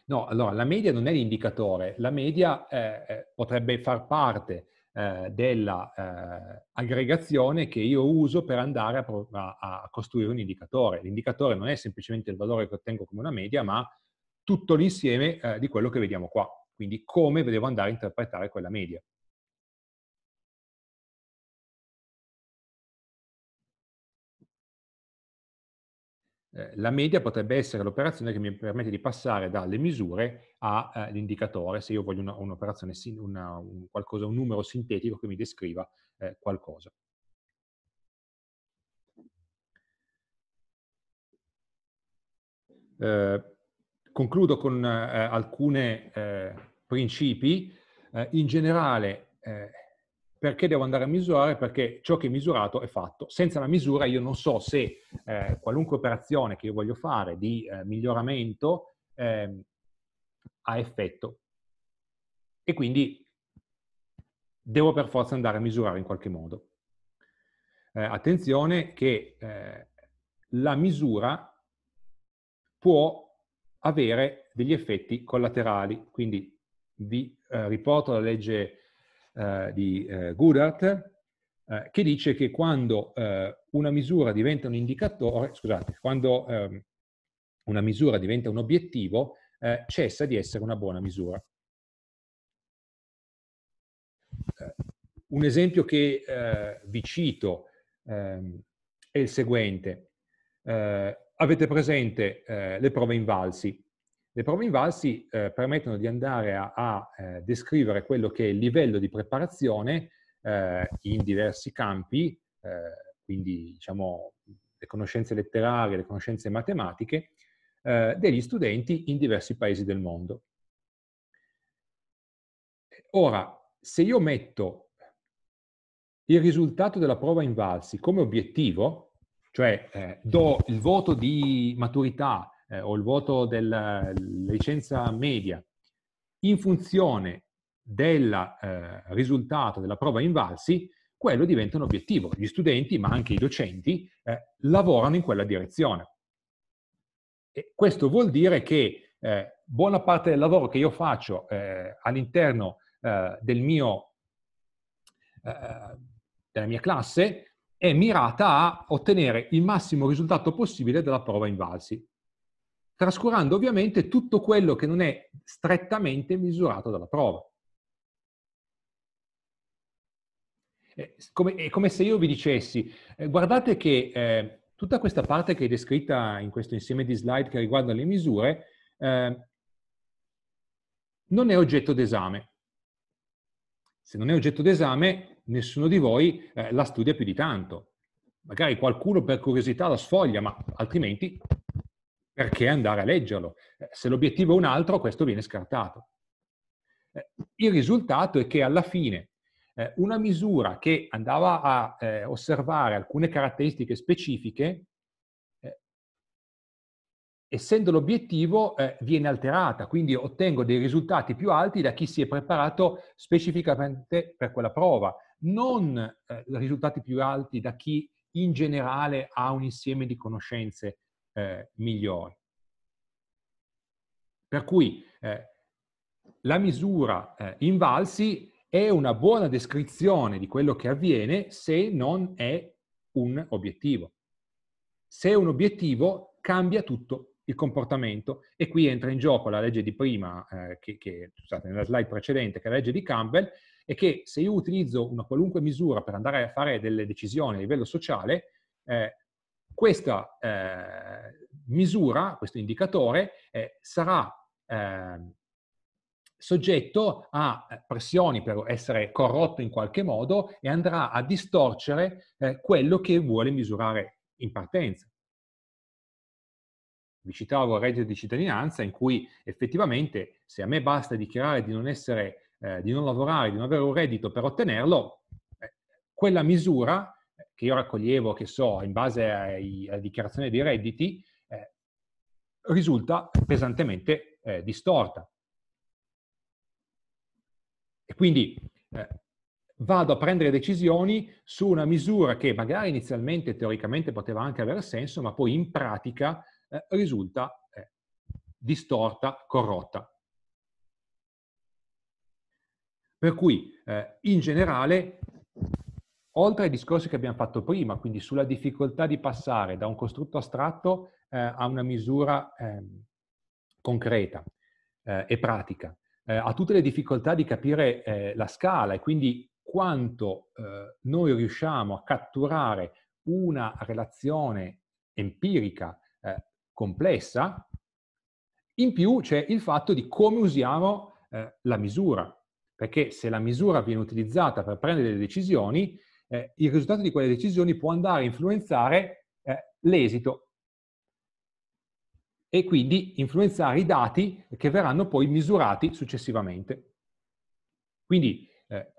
No, allora la media non è l'indicatore, la media eh, eh potrebbe far parte eh, dell'aggregazione eh, che io uso per andare a, a costruire un indicatore. L'indicatore non è semplicemente il valore che ottengo come una media, ma tutto l'insieme eh, di quello che vediamo qua. Quindi come devo andare a interpretare quella media. Eh, la media potrebbe essere l'operazione che mi permette di passare dalle misure all'indicatore, eh, se io voglio un'operazione, una, un, un, numero sintetico che mi descriva eh, qualcosa. Eh, concludo con eh, alcuni principi. in generale, perché devo andare a misurare? Perché ciò che è misurato è fatto. Senza la misura io non so se eh, qualunque operazione che io voglio fare di eh, miglioramento eh, ha effetto. E quindi devo per forza andare a misurare in qualche modo. Eh, attenzione che eh, la misura può avere degli effetti collaterali. Quindi vi eh, riporto la legge eh, di eh, Goodart, eh, che dice che quando eh, una misura diventa un indicatore, scusate, quando ehm, una misura diventa un obiettivo, eh, cessa di essere una buona misura. Un esempio che vi cito ehm, è il seguente. avete presente le prove invalsi. Le prove invalsi eh, permettono di andare a, a eh, descrivere quello che è il livello di preparazione eh, in diversi campi, eh, quindi diciamo, le conoscenze letterarie, le conoscenze matematiche, eh, degli studenti in diversi paesi del mondo. Ora, se io metto il risultato della prova invalsi come obiettivo, cioè eh, do il voto di maturità eh, o il voto della licenza media in funzione del eh, risultato della prova invalsi, quello diventa un obiettivo. Gli studenti, ma anche i docenti, eh, lavorano in quella direzione. E questo vuol dire che eh, buona parte del lavoro che io faccio eh, all'interno eh, del mio, eh, della mia classe è mirata a ottenere il massimo risultato possibile dalla prova invalsi trascurando ovviamente tutto quello che non è strettamente misurato dalla prova. È eh, come, è come se io vi dicessi, eh, guardate che eh, tutta questa parte che è descritta in questo insieme di slide che riguarda le misure, eh, non è oggetto d'esame. Se non è oggetto d'esame, nessuno di voi eh, la studia più di tanto. Magari qualcuno per curiosità la sfoglia, ma altrimenti perché andare a leggerlo? Eh, se l'obiettivo è un altro, questo viene scartato. Eh, il risultato è che alla fine eh, una misura che andava a osservare alcune caratteristiche specifiche, essendo l'obiettivo, viene alterata, quindi ottengo dei risultati più alti da chi si è preparato specificamente per quella prova, non risultati più alti da chi in generale ha un insieme di conoscenze eh, migliori. Per cui eh, la misura eh, invalsi è una buona descrizione di quello che avviene se non è un obiettivo. Se è un obiettivo cambia tutto il comportamento e qui entra in gioco la legge di prima, eh, che, che, scusate, nella slide precedente, che è la legge di Campbell, e che se io utilizzo una qualunque misura per andare a fare delle decisioni a livello sociale, eh, questa eh, misura, questo indicatore, eh, sarà eh, soggetto a eh, pressioni per essere corrotto in qualche modo e andrà a distorcere eh, quello che vuole misurare in partenza. Vi citavo il reddito di cittadinanza in cui effettivamente se a me basta dichiarare di non, essere, eh, di non lavorare, di non avere un reddito per ottenerlo, quella misura che io raccoglievo, che so, in base ai, alla dichiarazione dei redditi, eh, risulta pesantemente eh, distorta. E quindi eh, vado a prendere decisioni su una misura che magari inizialmente teoricamente poteva anche avere senso, ma poi in pratica eh, risulta eh, distorta, corrotta. Per cui eh, in generale oltre ai discorsi che abbiamo fatto prima, quindi sulla difficoltà di passare da un costrutto astratto eh, a una misura eh, concreta eh, e pratica, eh, a tutte le difficoltà di capire eh, la scala e quindi quanto eh, noi riusciamo a catturare una relazione empirica complessa, in più c'è il fatto di come usiamo la misura, perché se la misura viene utilizzata per prendere delle decisioni, eh, il risultato di quelle decisioni può andare a influenzare eh, l'esito e quindi influenzare i dati che verranno poi misurati successivamente. Quindi eh,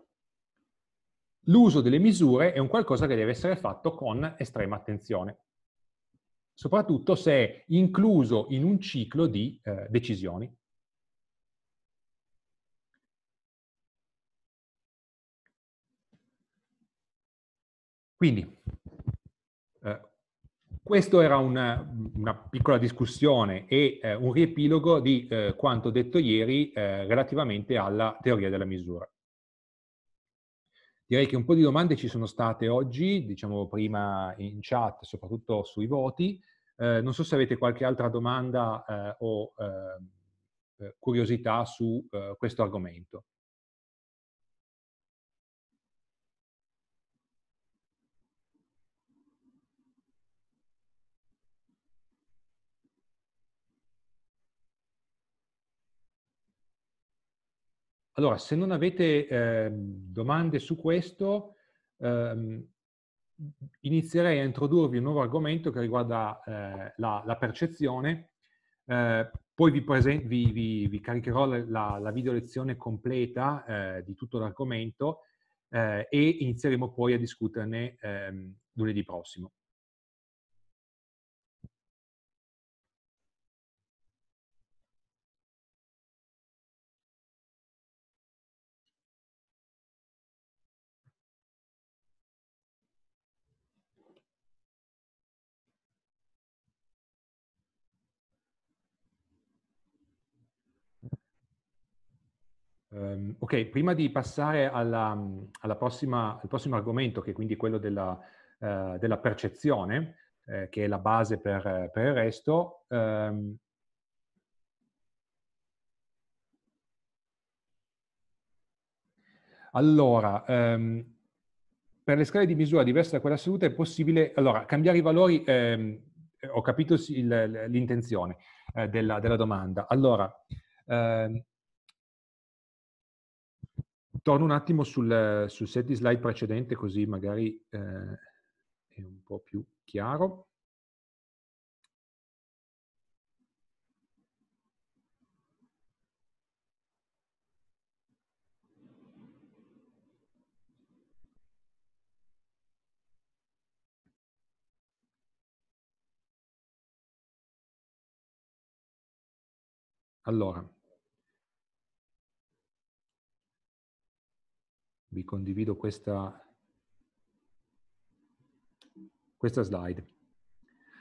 l'uso delle misure è un qualcosa che deve essere fatto con estrema attenzione, soprattutto se è incluso in un ciclo di eh, decisioni. Quindi, eh, questa era una, una, piccola discussione e eh, un riepilogo di eh, quanto detto ieri eh, relativamente alla teoria della misura. Direi che un po' di domande ci sono state oggi, diciamo prima in chat, soprattutto sui voti. Eh, non so se avete qualche altra domanda eh, o ehm, curiosità su questo argomento. Allora, se non avete eh, domande su questo, eh, inizierei a introdurvi un nuovo argomento che riguarda eh, la, la, percezione. Eh, poi vi, presen- vi, vi, vi caricherò la, la, video lezione completa eh, di tutto l'argomento eh, e inizieremo poi a discuterne ehm, lunedì prossimo. Um, ok, prima di passare alla, alla prossima, al prossimo argomento, che è quindi quello della, uh, della percezione, uh, che è la base per, per il resto, um, Allora, um, per le scale di misura diverse da quella assoluta è possibile, allora, cambiare i valori, um, ho capito il, l'intenzione eh, della, della, domanda. Allora, um, Torno un attimo sul, sul set di slide precedente così magari eh, è un po' più chiaro. Allora, vi condivido questa, questa slide.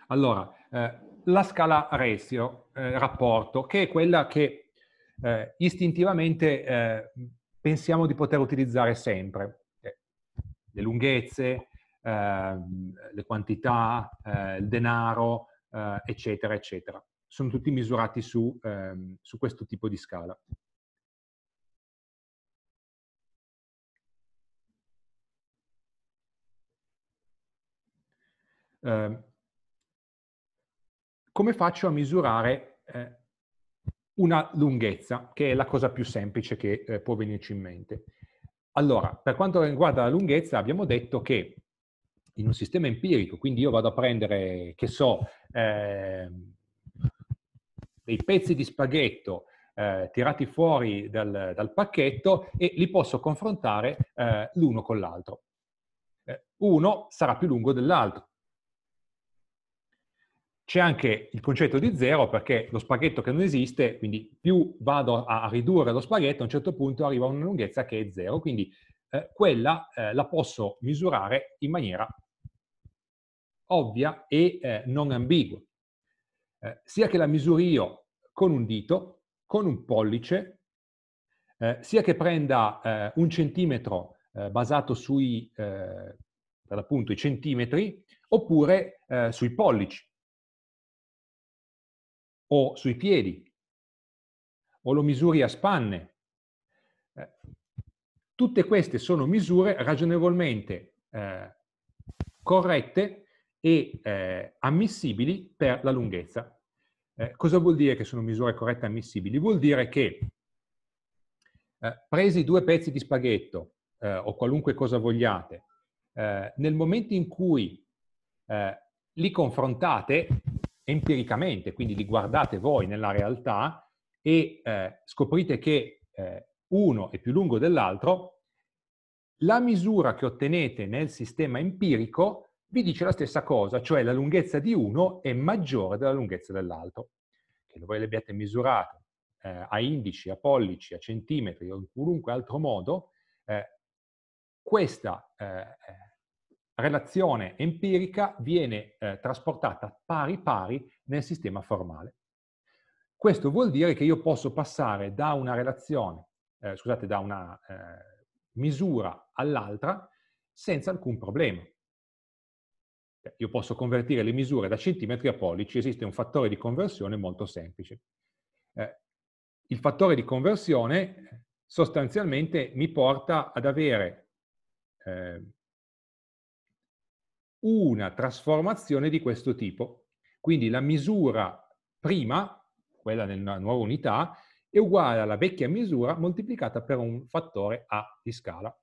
Allora, eh, la scala ratio, eh, rapporto, che è quella che eh, istintivamente eh, pensiamo di poter utilizzare sempre. Eh, le lunghezze, ehm, le quantità, eh, il denaro, eccetera, eccetera. Sono tutti misurati su, ehm, su questo tipo di scala. Ehm, come faccio a misurare eh, una lunghezza, che è la cosa più semplice che eh, può venirci in mente? Allora, per quanto riguarda la lunghezza, abbiamo detto che in un sistema empirico, quindi io vado a prendere, che so, eh, dei pezzi di spaghetto eh, tirati fuori dal, dal, pacchetto e li posso confrontare eh, l'uno con l'altro. Eh, uno sarà più lungo dell'altro, c'è anche il concetto di zero perché lo spaghetto che non esiste, quindi più vado a ridurre lo spaghetto, a un certo punto arriva a una lunghezza che è zero, quindi eh, quella eh, la posso misurare in maniera ovvia e eh, non ambigua. Eh, sia che la misuri io con un dito, con un pollice, eh, sia che prenda eh, un centimetro basato sui, per l'appunto, i centimetri, oppure sui pollici o sui piedi, o lo misuri a spanne. Eh, tutte queste sono misure ragionevolmente eh, corrette e eh, ammissibili per la lunghezza. Eh, cosa vuol dire che sono misure corrette e ammissibili? Vuol dire che eh, presi due pezzi di spaghetto eh, o qualunque cosa vogliate, nel momento in cui li confrontate, empiricamente, quindi li guardate voi nella realtà e eh, scoprite che eh, uno è più lungo dell'altro, la misura che ottenete nel sistema empirico vi dice la stessa cosa, cioè la lunghezza di uno è maggiore della lunghezza dell'altro. Che voi le abbiate misurate eh, a indici, a pollici, a centimetri o in qualunque altro modo, eh, questa eh, relazione empirica viene eh, trasportata pari pari nel sistema formale. Questo vuol dire che io posso passare da una relazione, eh, scusate, da una eh, misura all'altra senza alcun problema. Cioè, io posso convertire le misure da centimetri a pollici, esiste un fattore di conversione molto semplice. Eh, il fattore di conversione eh, sostanzialmente mi porta ad avere eh, una trasformazione di questo tipo. Quindi la misura prima, quella nella nuova unità, è uguale alla vecchia misura moltiplicata per un fattore A di scala.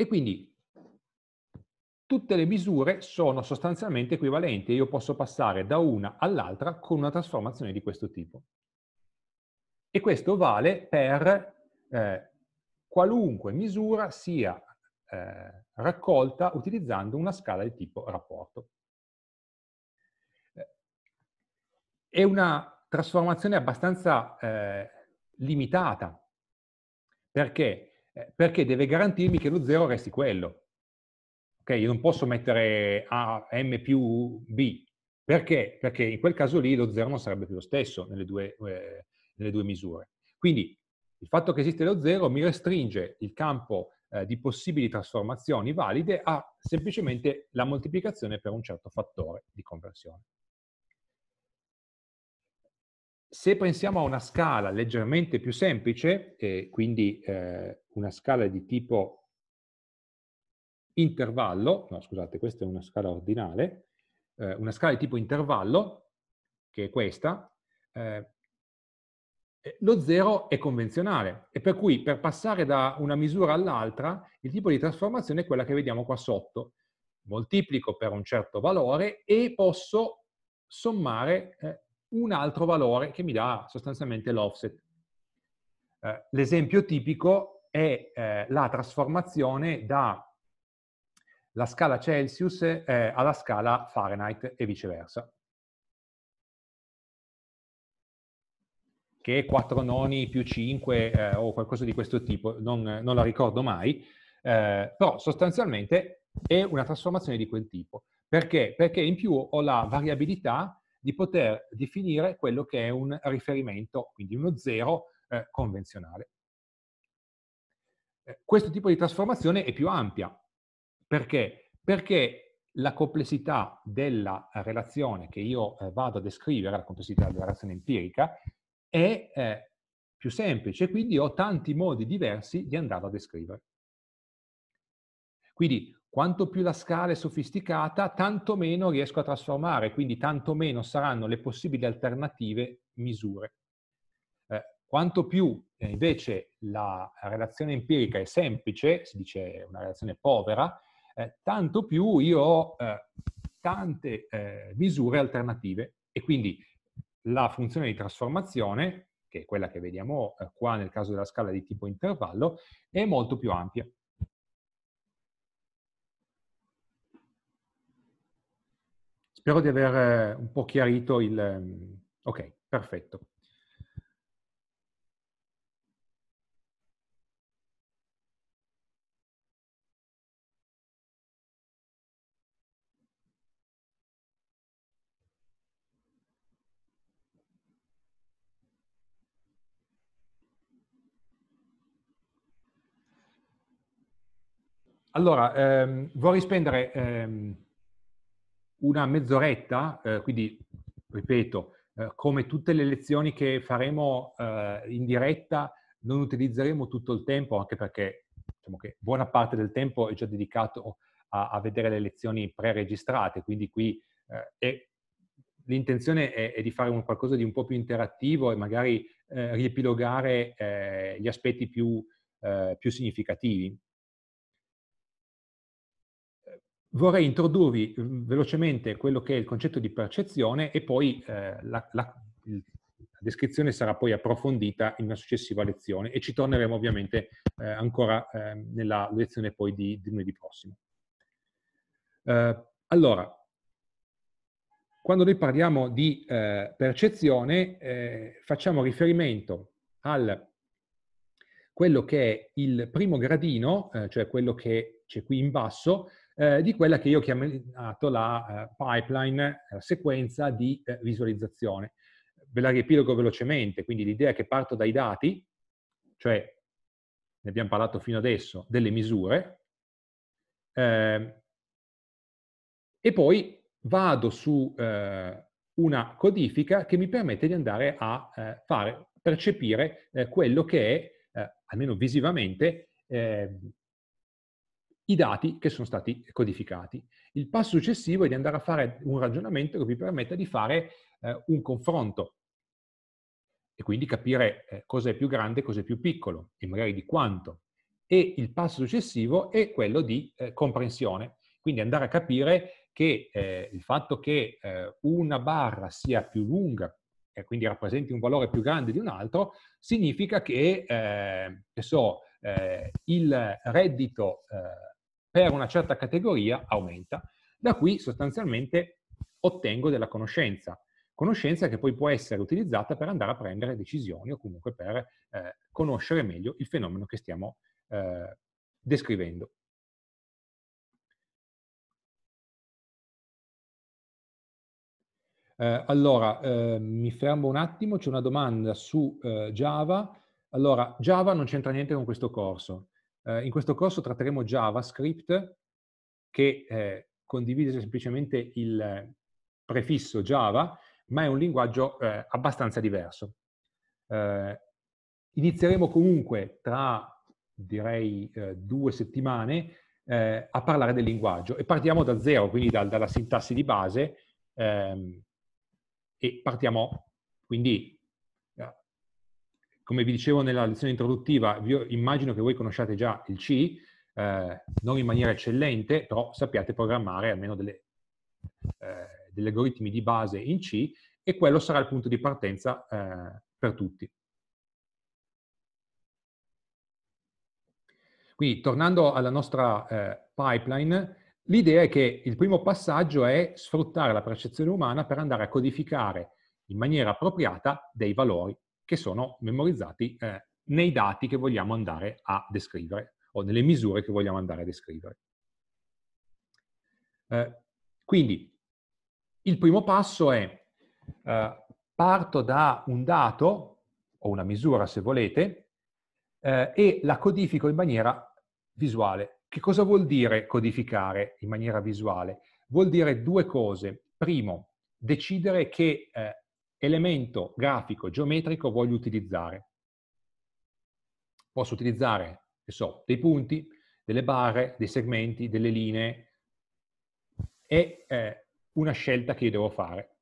E quindi tutte le misure sono sostanzialmente equivalenti e io posso passare da una all'altra con una trasformazione di questo tipo. E questo vale per eh, qualunque misura sia eh, raccolta utilizzando una scala di tipo rapporto. È una trasformazione abbastanza eh, limitata. Perché? Eh, perché deve garantirmi che lo 0 resti quello. Ok? Io non posso mettere A, M più B. Perché? Perché in quel caso lì lo 0 non sarebbe più lo stesso nelle due, eh, nelle due misure. Quindi il fatto che esiste lo zero mi restringe il campo eh, di possibili trasformazioni valide a semplicemente la moltiplicazione per un certo fattore di conversione. Se pensiamo a una scala leggermente più semplice, e quindi eh, una scala di tipo intervallo, no scusate, questa è una scala ordinale, eh, una scala di tipo intervallo, che è questa, eh, eh, lo zero è convenzionale e per cui per passare da una misura all'altra il tipo di trasformazione è quella che vediamo qua sotto. Moltiplico per un certo valore e posso sommare eh, un altro valore che mi dà sostanzialmente l'offset. Eh, L'esempio tipico è eh, la trasformazione dalla scala Celsius eh, alla scala Fahrenheit e viceversa. che è 4 noni più 5 eh, o qualcosa di questo tipo, non, non la ricordo mai, eh, però sostanzialmente è una trasformazione di quel tipo. Perché? Perché in più ho la variabilità di poter definire quello che è un riferimento, quindi uno zero eh, convenzionale. Eh, questo tipo di trasformazione è più ampia. Perché? Perché la complessità della relazione che io eh, vado a descrivere, la complessità della relazione empirica, è eh, più semplice, quindi ho tanti modi diversi di andare a descrivere. Quindi quanto più la scala è sofisticata, tanto meno riesco a trasformare, quindi tanto meno saranno le possibili alternative misure. Eh, quanto più eh, invece la relazione empirica è semplice, si dice una relazione povera, eh, tanto più io ho eh, tante eh, misure alternative e quindi la funzione di trasformazione, che è quella che vediamo eh, qua nel caso della scala di tipo intervallo, è molto più ampia. Spero di aver eh, un po' chiarito il... Mm, ok, perfetto. Allora, ehm, vorrei spendere ehm, una mezz'oretta, eh, quindi ripeto, eh, come tutte le lezioni che faremo eh, in diretta, non utilizzeremo tutto il tempo, anche perché diciamo che buona parte del tempo è già dedicato a, a vedere le lezioni pre-registrate, quindi qui eh, è, l'intenzione è, è, di fare un, qualcosa di un po' più interattivo e magari eh, riepilogare eh, gli aspetti più, più significativi vorrei introdurvi eh, velocemente quello che è il concetto di percezione e poi eh, la, la, la, descrizione sarà poi approfondita in una successiva lezione e ci torneremo ovviamente eh, ancora eh, nella lezione poi di, di lunedì prossimo. Eh, allora, quando noi parliamo di eh, percezione facciamo riferimento al quello che è il primo gradino, cioè quello che c'è qui in basso, eh, di quella che io ho chiamato la eh, pipeline, la eh, sequenza di eh, visualizzazione. Ve la riepilogo velocemente, quindi l'idea è che parto dai dati, cioè ne abbiamo parlato fino adesso, delle misure, ehm, e poi vado su eh, una codifica che mi permette di andare a fare, percepire quello che è, almeno visivamente, eh, i dati che sono stati codificati. Il passo successivo è di andare a fare un ragionamento che vi permetta di fare eh, un confronto e quindi capire eh, cosa è più grande e cosa è più piccolo e magari di quanto. E il passo successivo è quello di eh, comprensione, quindi andare a capire che eh, il fatto che eh, una barra sia più lunga e quindi rappresenti un valore più grande di un altro, significa che, eh, che so, eh, il reddito eh, per una certa categoria aumenta. Da qui sostanzialmente ottengo della conoscenza, conoscenza che poi può essere utilizzata per andare a prendere decisioni o comunque per eh, conoscere meglio il fenomeno che stiamo eh, descrivendo. Eh, allora, eh, mi fermo un attimo, c'è una domanda su eh, Java. Allora, Java non c'entra niente con questo corso. Eh, in questo corso tratteremo JavaScript che eh, condivide semplicemente il prefisso Java, ma è un linguaggio eh, abbastanza diverso. Eh, inizieremo comunque tra, direi, eh, due settimane eh, a parlare del linguaggio e partiamo da zero, quindi dal, dalla sintassi di base ehm, e partiamo quindi come vi dicevo nella lezione introduttiva, immagino che voi conosciate già il C, eh, non in maniera eccellente, però sappiate programmare almeno delle, eh, degli algoritmi di base in C e quello sarà il punto di partenza eh, per tutti. Quindi, tornando alla nostra eh, pipeline, l'idea è che il primo passaggio è sfruttare la percezione umana per andare a codificare in maniera appropriata dei valori che sono memorizzati eh, nei dati che vogliamo andare a descrivere o nelle misure che vogliamo andare a descrivere. Eh, quindi il primo passo è eh, parto da un dato o una misura se volete eh, e la codifico in maniera visuale. Che cosa vuol dire codificare in maniera visuale? Vuol dire due cose. Primo, decidere che eh, elemento grafico geometrico voglio utilizzare. Posso utilizzare, che so, dei punti, delle barre, dei segmenti, delle linee. È eh, una scelta che io devo fare.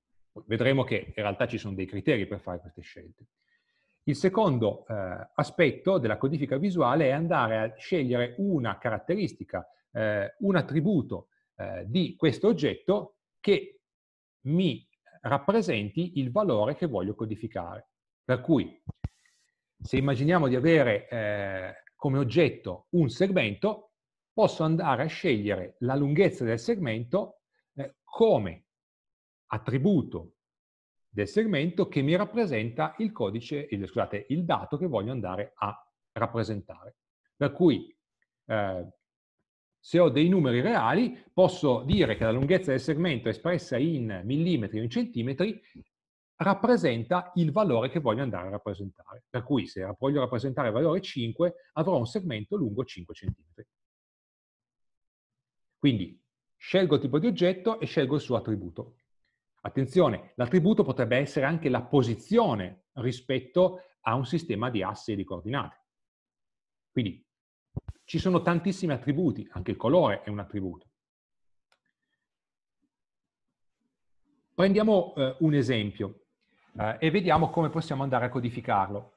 Vedremo che in realtà ci sono dei criteri per fare queste scelte. Il secondo eh, aspetto della codifica visuale è andare a scegliere una caratteristica, eh, un attributo eh, di questo oggetto che mi rappresenti il valore che voglio codificare. Per cui, se immaginiamo di avere eh, come oggetto un segmento, posso andare a scegliere la lunghezza del segmento eh, come attributo del segmento che mi rappresenta il codice, il, scusate, il dato che voglio andare a rappresentare. Per cui eh, se ho dei numeri reali, posso dire che la lunghezza del segmento espressa in millimetri o in centimetri rappresenta il valore che voglio andare a rappresentare. Per cui se voglio rappresentare il valore 5, avrò un segmento lungo 5 centimetri. Quindi scelgo il tipo di oggetto e scelgo il suo attributo. Attenzione, l'attributo potrebbe essere anche la posizione rispetto a un sistema di assi e di coordinate. Quindi ci sono tantissimi attributi, anche il colore è un attributo. Prendiamo eh, un esempio eh, e vediamo come possiamo andare a codificarlo.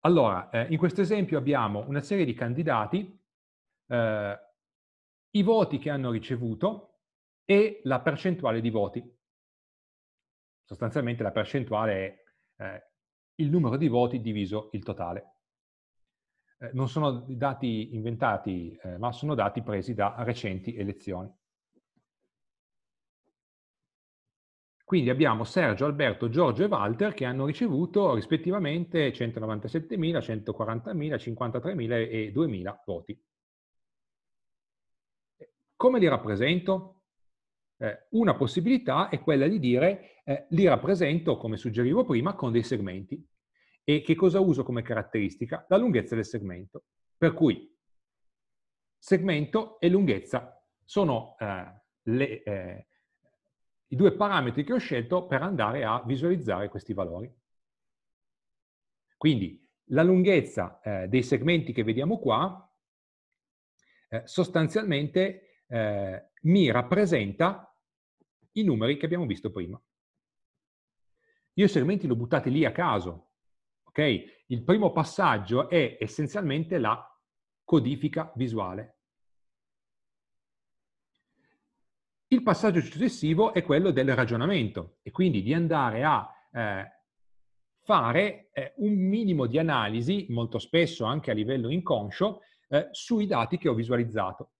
Allora, eh, in questo esempio abbiamo una serie di candidati, eh, i voti che hanno ricevuto e la percentuale di voti. Sostanzialmente la percentuale è eh, il numero di voti diviso il totale. Eh, non sono dati inventati, eh, ma sono dati presi da recenti elezioni. Quindi abbiamo Sergio, Alberto, Giorgio e Walter che hanno ricevuto rispettivamente 197.000, 140.000, 53.000 e 2.000 voti. Eh, come li rappresento? Eh, una possibilità è quella di dire eh, li rappresento, come suggerivo prima, con dei segmenti. E che cosa uso come caratteristica? La lunghezza del segmento. Per cui segmento e lunghezza sono eh, le, eh, i due parametri che ho scelto per andare a visualizzare questi valori. Quindi la lunghezza eh, dei segmenti che vediamo qua eh, sostanzialmente eh, mi rappresenta i numeri che abbiamo visto prima. Io i segmenti li ho buttati lì a caso, Okay? Il primo passaggio è essenzialmente la codifica visuale. Il passaggio successivo è quello del ragionamento e quindi di andare a eh, fare eh, un minimo di analisi, molto spesso anche a livello inconscio, eh, sui dati che ho visualizzato.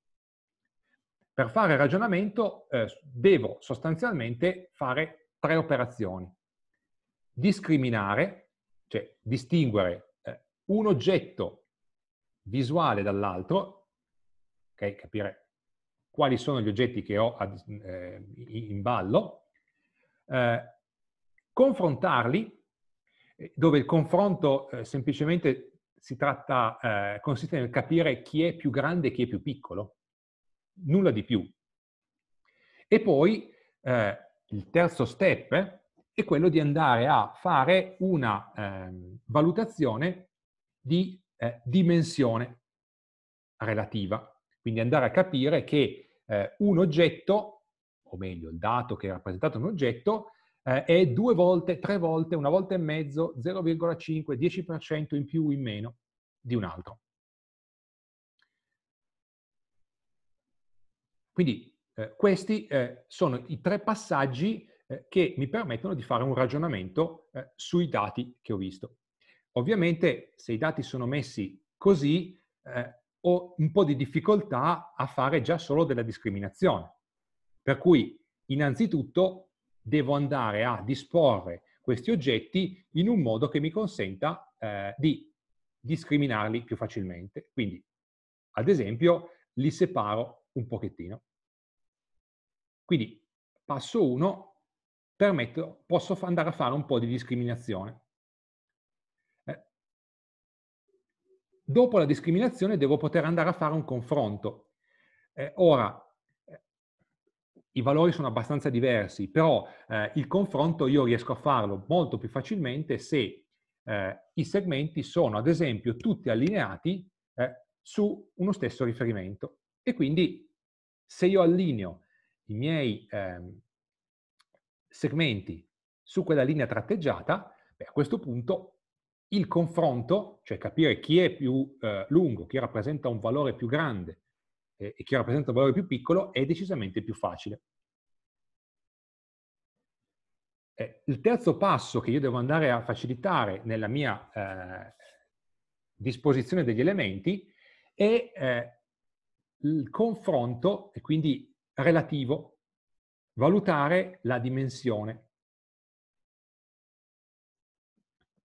Per fare ragionamento eh, devo sostanzialmente fare tre operazioni. Discriminare, cioè, distinguere eh, un oggetto visuale dall'altro, okay? capire quali sono gli oggetti che ho ad, eh, in ballo, eh, confrontarli, eh, dove il confronto eh, semplicemente si tratta, eh, consiste nel capire chi è più grande e chi è più piccolo, nulla di più. E poi il terzo step, è quello di andare a fare una eh, valutazione di eh, dimensione relativa. Quindi andare a capire che eh, un oggetto, o meglio il dato che è rappresentato un oggetto, eh, è due volte, tre volte, una volta e mezzo, 0,5, 10% in più o in meno di un altro. Quindi eh, questi eh, sono i tre passaggi eh, che mi permettono di fare un ragionamento eh, sui dati che ho visto. Ovviamente se i dati sono messi così eh, ho un po' di difficoltà a fare già solo della discriminazione. Per cui innanzitutto devo andare a disporre questi oggetti in un modo che mi consenta eh, di discriminarli più facilmente. Quindi, ad esempio, li separo un pochettino. Quindi, passo 1 permetto, posso andare a fare un po' di discriminazione. Eh, dopo la discriminazione devo poter andare a fare un confronto. Eh, ora, eh, i valori sono abbastanza diversi, però eh, il confronto io riesco a farlo molto più facilmente se eh, i segmenti sono, ad esempio, tutti allineati eh, su uno stesso riferimento. E quindi se io allineo i miei, ehm, segmenti su quella linea tratteggiata, beh, a questo punto il confronto, cioè capire chi è più eh, lungo, chi rappresenta un valore più grande eh, e chi rappresenta un valore più piccolo, è decisamente più facile. Eh, il terzo passo che io devo andare a facilitare nella mia eh, disposizione degli elementi è eh, il confronto, e quindi relativo, valutare la dimensione.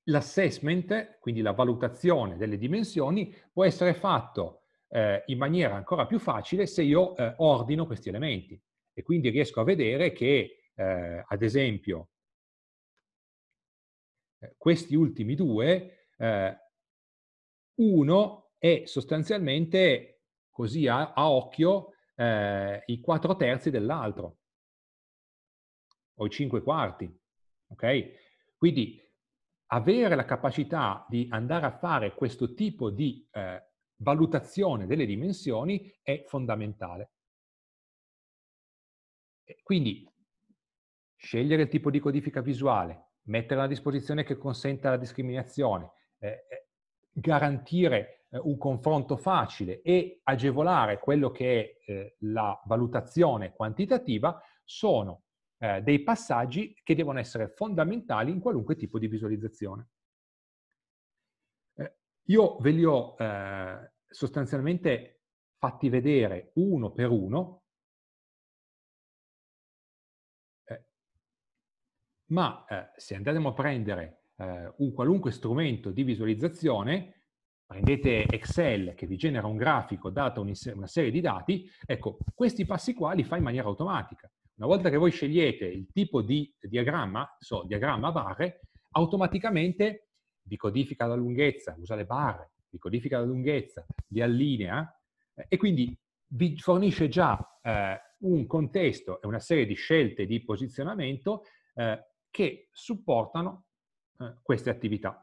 L'assessment, quindi la valutazione delle dimensioni, può essere fatto eh, in maniera ancora più facile se io eh, ordino questi elementi e quindi riesco a vedere che, eh, ad esempio, eh, questi ultimi due, eh, uno è sostanzialmente, così a, a occhio, eh, i quattro terzi dell'altro o i 5 quarti, ok? Quindi avere la capacità di andare a fare questo tipo di eh, valutazione delle dimensioni è fondamentale. Quindi scegliere il tipo di codifica visuale, mettere a disposizione che consenta la discriminazione, eh, eh, garantire eh, un confronto facile e agevolare quello che è eh, la valutazione quantitativa sono eh, dei passaggi che devono essere fondamentali in qualunque tipo di visualizzazione. Eh, io ve li ho eh, sostanzialmente fatti vedere uno per uno, eh, ma eh, se andiamo a prendere eh, un qualunque strumento di visualizzazione, prendete Excel che vi genera un grafico, data una serie di dati, ecco, questi passi qua li fa in maniera automatica. Una volta che voi scegliete il tipo di diagramma, so, diagramma barre, automaticamente vi codifica la lunghezza, usa le barre, vi codifica la lunghezza, vi allinea eh, e quindi vi fornisce già eh, un contesto e una serie di scelte di posizionamento eh, che supportano eh, queste attività.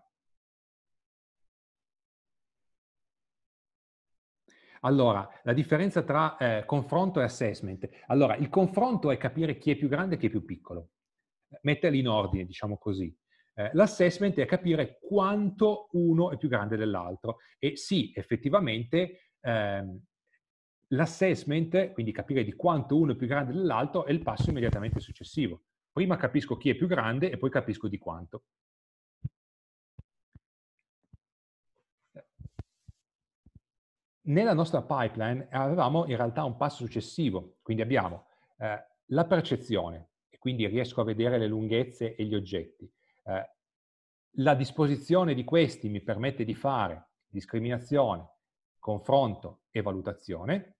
Allora, la differenza tra eh, confronto e assessment. Allora, il confronto è capire chi è più grande e chi è più piccolo. Metterli in ordine, diciamo così. Eh, l'assessment è capire quanto uno è più grande dell'altro. E sì, effettivamente, ehm, l'assessment, quindi capire di quanto uno è più grande dell'altro, è il passo immediatamente successivo. Prima capisco chi è più grande e poi capisco di quanto. Nella nostra pipeline avevamo in realtà un passo successivo, quindi abbiamo eh, la percezione, e quindi riesco a vedere le lunghezze e gli oggetti. Eh, la disposizione di questi mi permette di fare discriminazione, confronto e valutazione.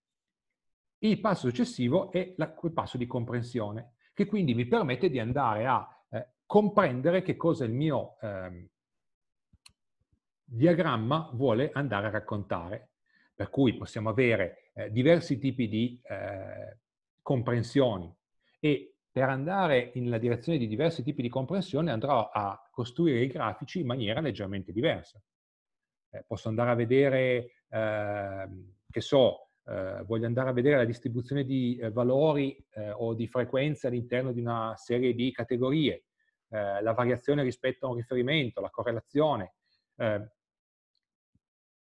Il passo successivo è la, quel passo di comprensione, che quindi mi permette di andare a eh, comprendere che cosa il mio ehm, diagramma vuole andare a raccontare per cui possiamo avere eh, diversi tipi di eh, comprensioni e per andare nella direzione di diversi tipi di comprensione andrò a costruire i grafici in maniera leggermente diversa. Eh, posso andare a vedere, ehm, che so, eh, voglio andare a vedere la distribuzione di eh, valori eh, o di frequenze all'interno di una serie di categorie, la variazione rispetto a un riferimento, la correlazione, eh,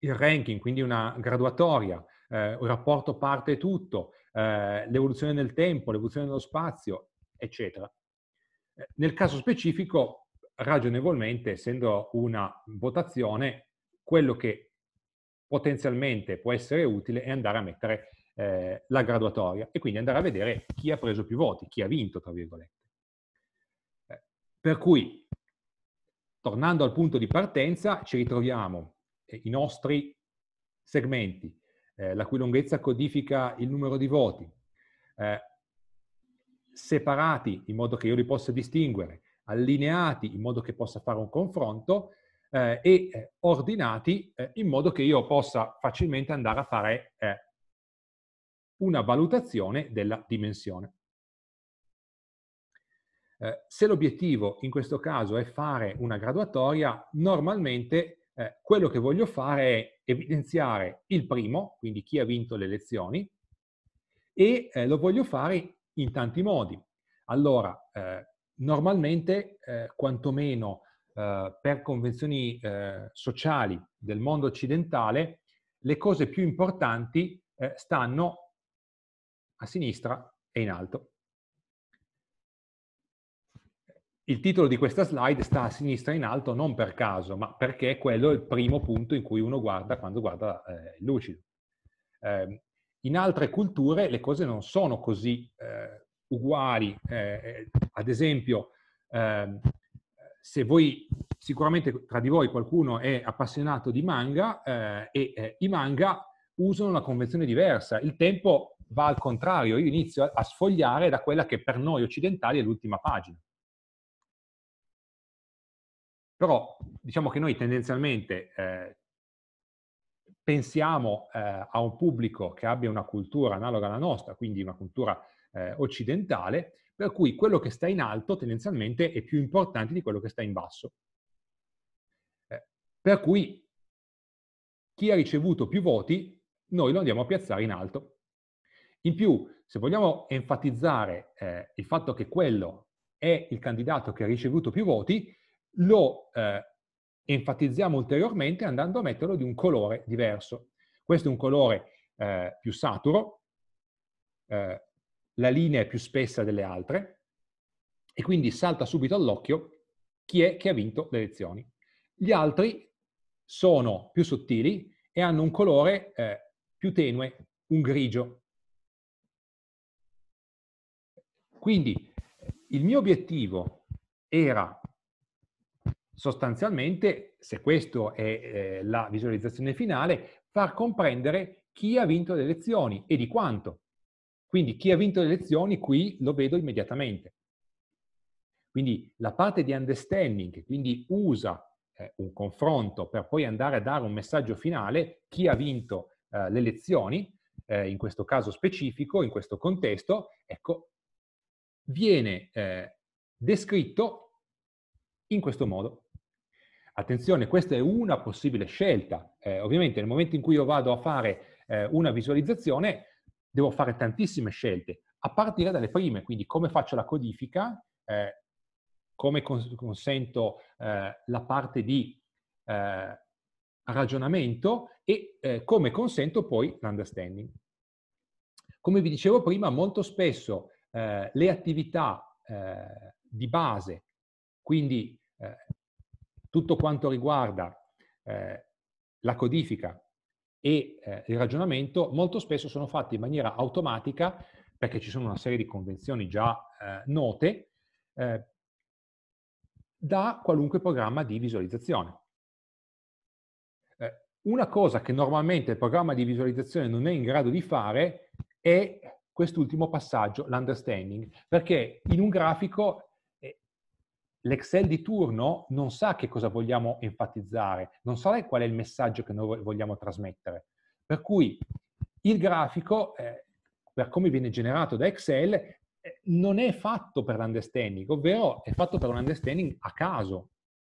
il ranking, quindi una graduatoria, eh, un rapporto parte tutto, eh, l'evoluzione nel tempo, l'evoluzione nello spazio, eccetera. Eh, nel caso specifico, ragionevolmente, essendo una votazione, quello che potenzialmente può essere utile è andare a mettere eh, la graduatoria e quindi andare a vedere chi ha preso più voti, chi ha vinto, tra virgolette. Eh, per cui, tornando al punto di partenza, ci ritroviamo eh, i nostri segmenti, eh, la cui lunghezza codifica il numero di voti, eh, separati in modo che io li possa distinguere, allineati in modo che possa fare un confronto eh, e eh, ordinati eh, in modo che io possa facilmente andare a fare una valutazione della dimensione. se l'obiettivo in questo caso è fare una graduatoria, normalmente eh, quello che voglio fare è evidenziare il primo, quindi chi ha vinto le elezioni, e eh, lo voglio fare in tanti modi. Allora, eh, normalmente, eh, quantomeno eh, per convenzioni eh, sociali del mondo occidentale, le cose più importanti stanno a sinistra e in alto. Il titolo di questa slide sta a sinistra in alto non per caso, ma perché quello è il primo punto in cui uno guarda quando guarda eh, il lucido. Eh, in altre culture le cose non sono così eh, uguali. Eh, eh, ad esempio, ehm, se voi, sicuramente tra di voi qualcuno è appassionato di manga eh, e i manga usano una convenzione diversa. Il tempo va al contrario, io inizio a sfogliare da quella che per noi occidentali è l'ultima pagina. Però diciamo che noi tendenzialmente eh, pensiamo eh, a un pubblico che abbia una cultura analoga alla nostra, quindi una cultura eh, occidentale, per cui quello che sta in alto tendenzialmente è più importante di quello che sta in basso. Eh, per cui chi ha ricevuto più voti, noi lo andiamo a piazzare in alto. In più, se vogliamo enfatizzare eh, il fatto che quello è il candidato che ha ricevuto più voti, lo eh, enfatizziamo ulteriormente andando a metterlo di un colore diverso. Questo è un colore eh, più saturo, eh, la linea è più spessa delle altre e quindi salta subito all'occhio chi è che ha vinto le elezioni. Gli altri sono più sottili e hanno un colore eh, più tenue, un grigio. Quindi il mio obiettivo era sostanzialmente, se questa è eh, la visualizzazione finale, far comprendere chi ha vinto le elezioni e di quanto. Quindi chi ha vinto le elezioni qui lo vedo immediatamente. Quindi la parte di understanding, quindi usa eh, un confronto per poi andare a dare un messaggio finale, chi ha vinto eh, le elezioni, eh, in questo caso specifico, in questo contesto, ecco, viene eh, descritto in questo modo. Attenzione, questa è una possibile scelta. Eh, ovviamente nel momento in cui io vado a fare eh, una visualizzazione, devo fare tantissime scelte, a partire dalle prime, quindi come faccio la codifica, eh, come cons- consento eh, la parte di eh, ragionamento e eh, come consento poi l'understanding. Come vi dicevo prima, molto spesso le attività di base, quindi tutto quanto riguarda eh, la codifica e eh, il ragionamento molto spesso sono fatti in maniera automatica perché ci sono una serie di convenzioni già eh, note eh, da qualunque programma di visualizzazione. Eh, una cosa che normalmente il programma di visualizzazione non è in grado di fare è quest'ultimo passaggio, l'understanding, perché in un grafico l'Excel di turno non sa che cosa vogliamo enfatizzare, non sa qual è il messaggio che noi vogliamo trasmettere. Per cui il grafico, eh, per come viene generato da Excel, eh, non è fatto per l'understanding, ovvero è fatto per un understanding a caso,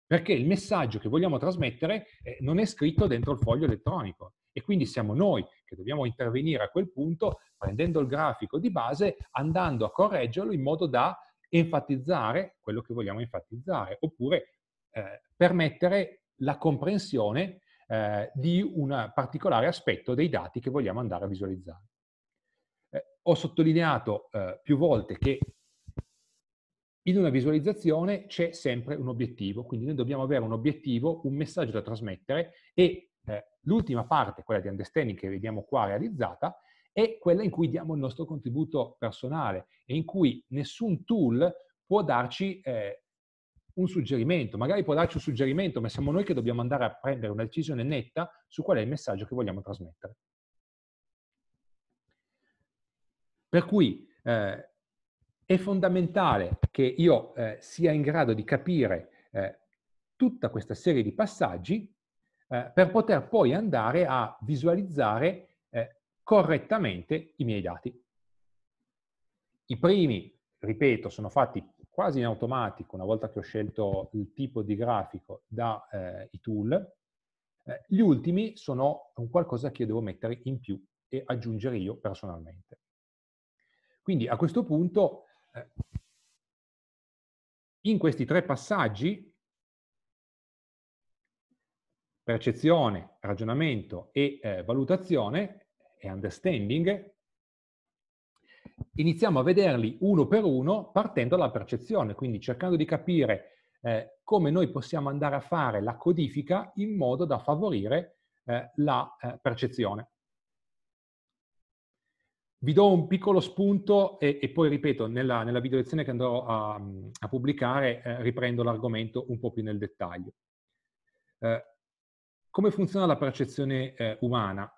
perché il messaggio che vogliamo trasmettere eh, non è scritto dentro il foglio elettronico. E quindi siamo noi che dobbiamo intervenire a quel punto, prendendo il grafico di base, andando a correggerlo in modo da enfatizzare quello che vogliamo enfatizzare, oppure eh, permettere la comprensione eh, di un particolare aspetto dei dati che vogliamo andare a visualizzare. Eh, ho sottolineato eh, più volte che in una visualizzazione c'è sempre un obiettivo, quindi noi dobbiamo avere un obiettivo, un messaggio da trasmettere e eh, l'ultima parte, quella di understanding che vediamo qua realizzata, è quella in cui diamo il nostro contributo personale e in cui nessun tool può darci eh, un suggerimento, magari può darci un suggerimento, ma siamo noi che dobbiamo andare a prendere una decisione netta su qual è il messaggio che vogliamo trasmettere. Per cui eh, è fondamentale che io eh, sia in grado di capire eh, tutta questa serie di passaggi eh, per poter poi andare a visualizzare correttamente i miei dati. I primi, ripeto, sono fatti quasi in automatico una volta che ho scelto il tipo di grafico dai eh, tool. Eh, gli ultimi sono un qualcosa che io devo mettere in più e aggiungere io personalmente. Quindi a questo punto, eh, in questi tre passaggi, percezione, ragionamento e eh, valutazione, e understanding, iniziamo a vederli uno per uno partendo dalla percezione, quindi cercando di capire eh, come noi possiamo andare a fare la codifica in modo da favorire eh, la eh, percezione. Vi do un piccolo spunto e, e poi ripeto, nella, nella video lezione che andrò a, a pubblicare eh, riprendo l'argomento un po' più nel dettaglio. Eh, come funziona la percezione eh, umana?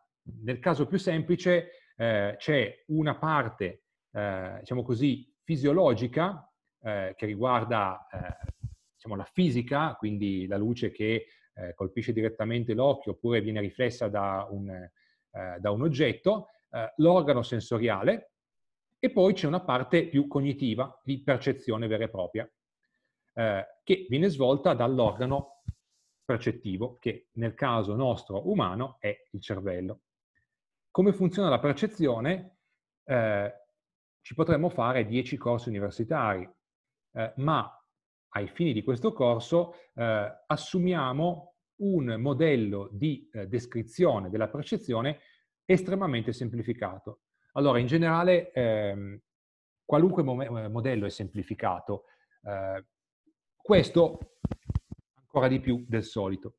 nel caso più semplice eh, c'è una parte, eh, diciamo così, fisiologica eh, che riguarda eh, diciamo, la fisica, quindi la luce che eh, colpisce direttamente l'occhio oppure viene riflessa da un, eh, da un oggetto, l'organo sensoriale e poi c'è una parte più cognitiva di percezione vera e propria che viene svolta dall'organo percettivo, che nel caso nostro umano è il cervello come funziona la percezione, eh, ci potremmo fare 10 corsi universitari, eh, ma ai fini di questo corso eh, assumiamo un modello di eh, descrizione della percezione estremamente semplificato. Allora, in generale, ehm, qualunque mo- eh, modello è semplificato, eh, questo ancora di più del solito.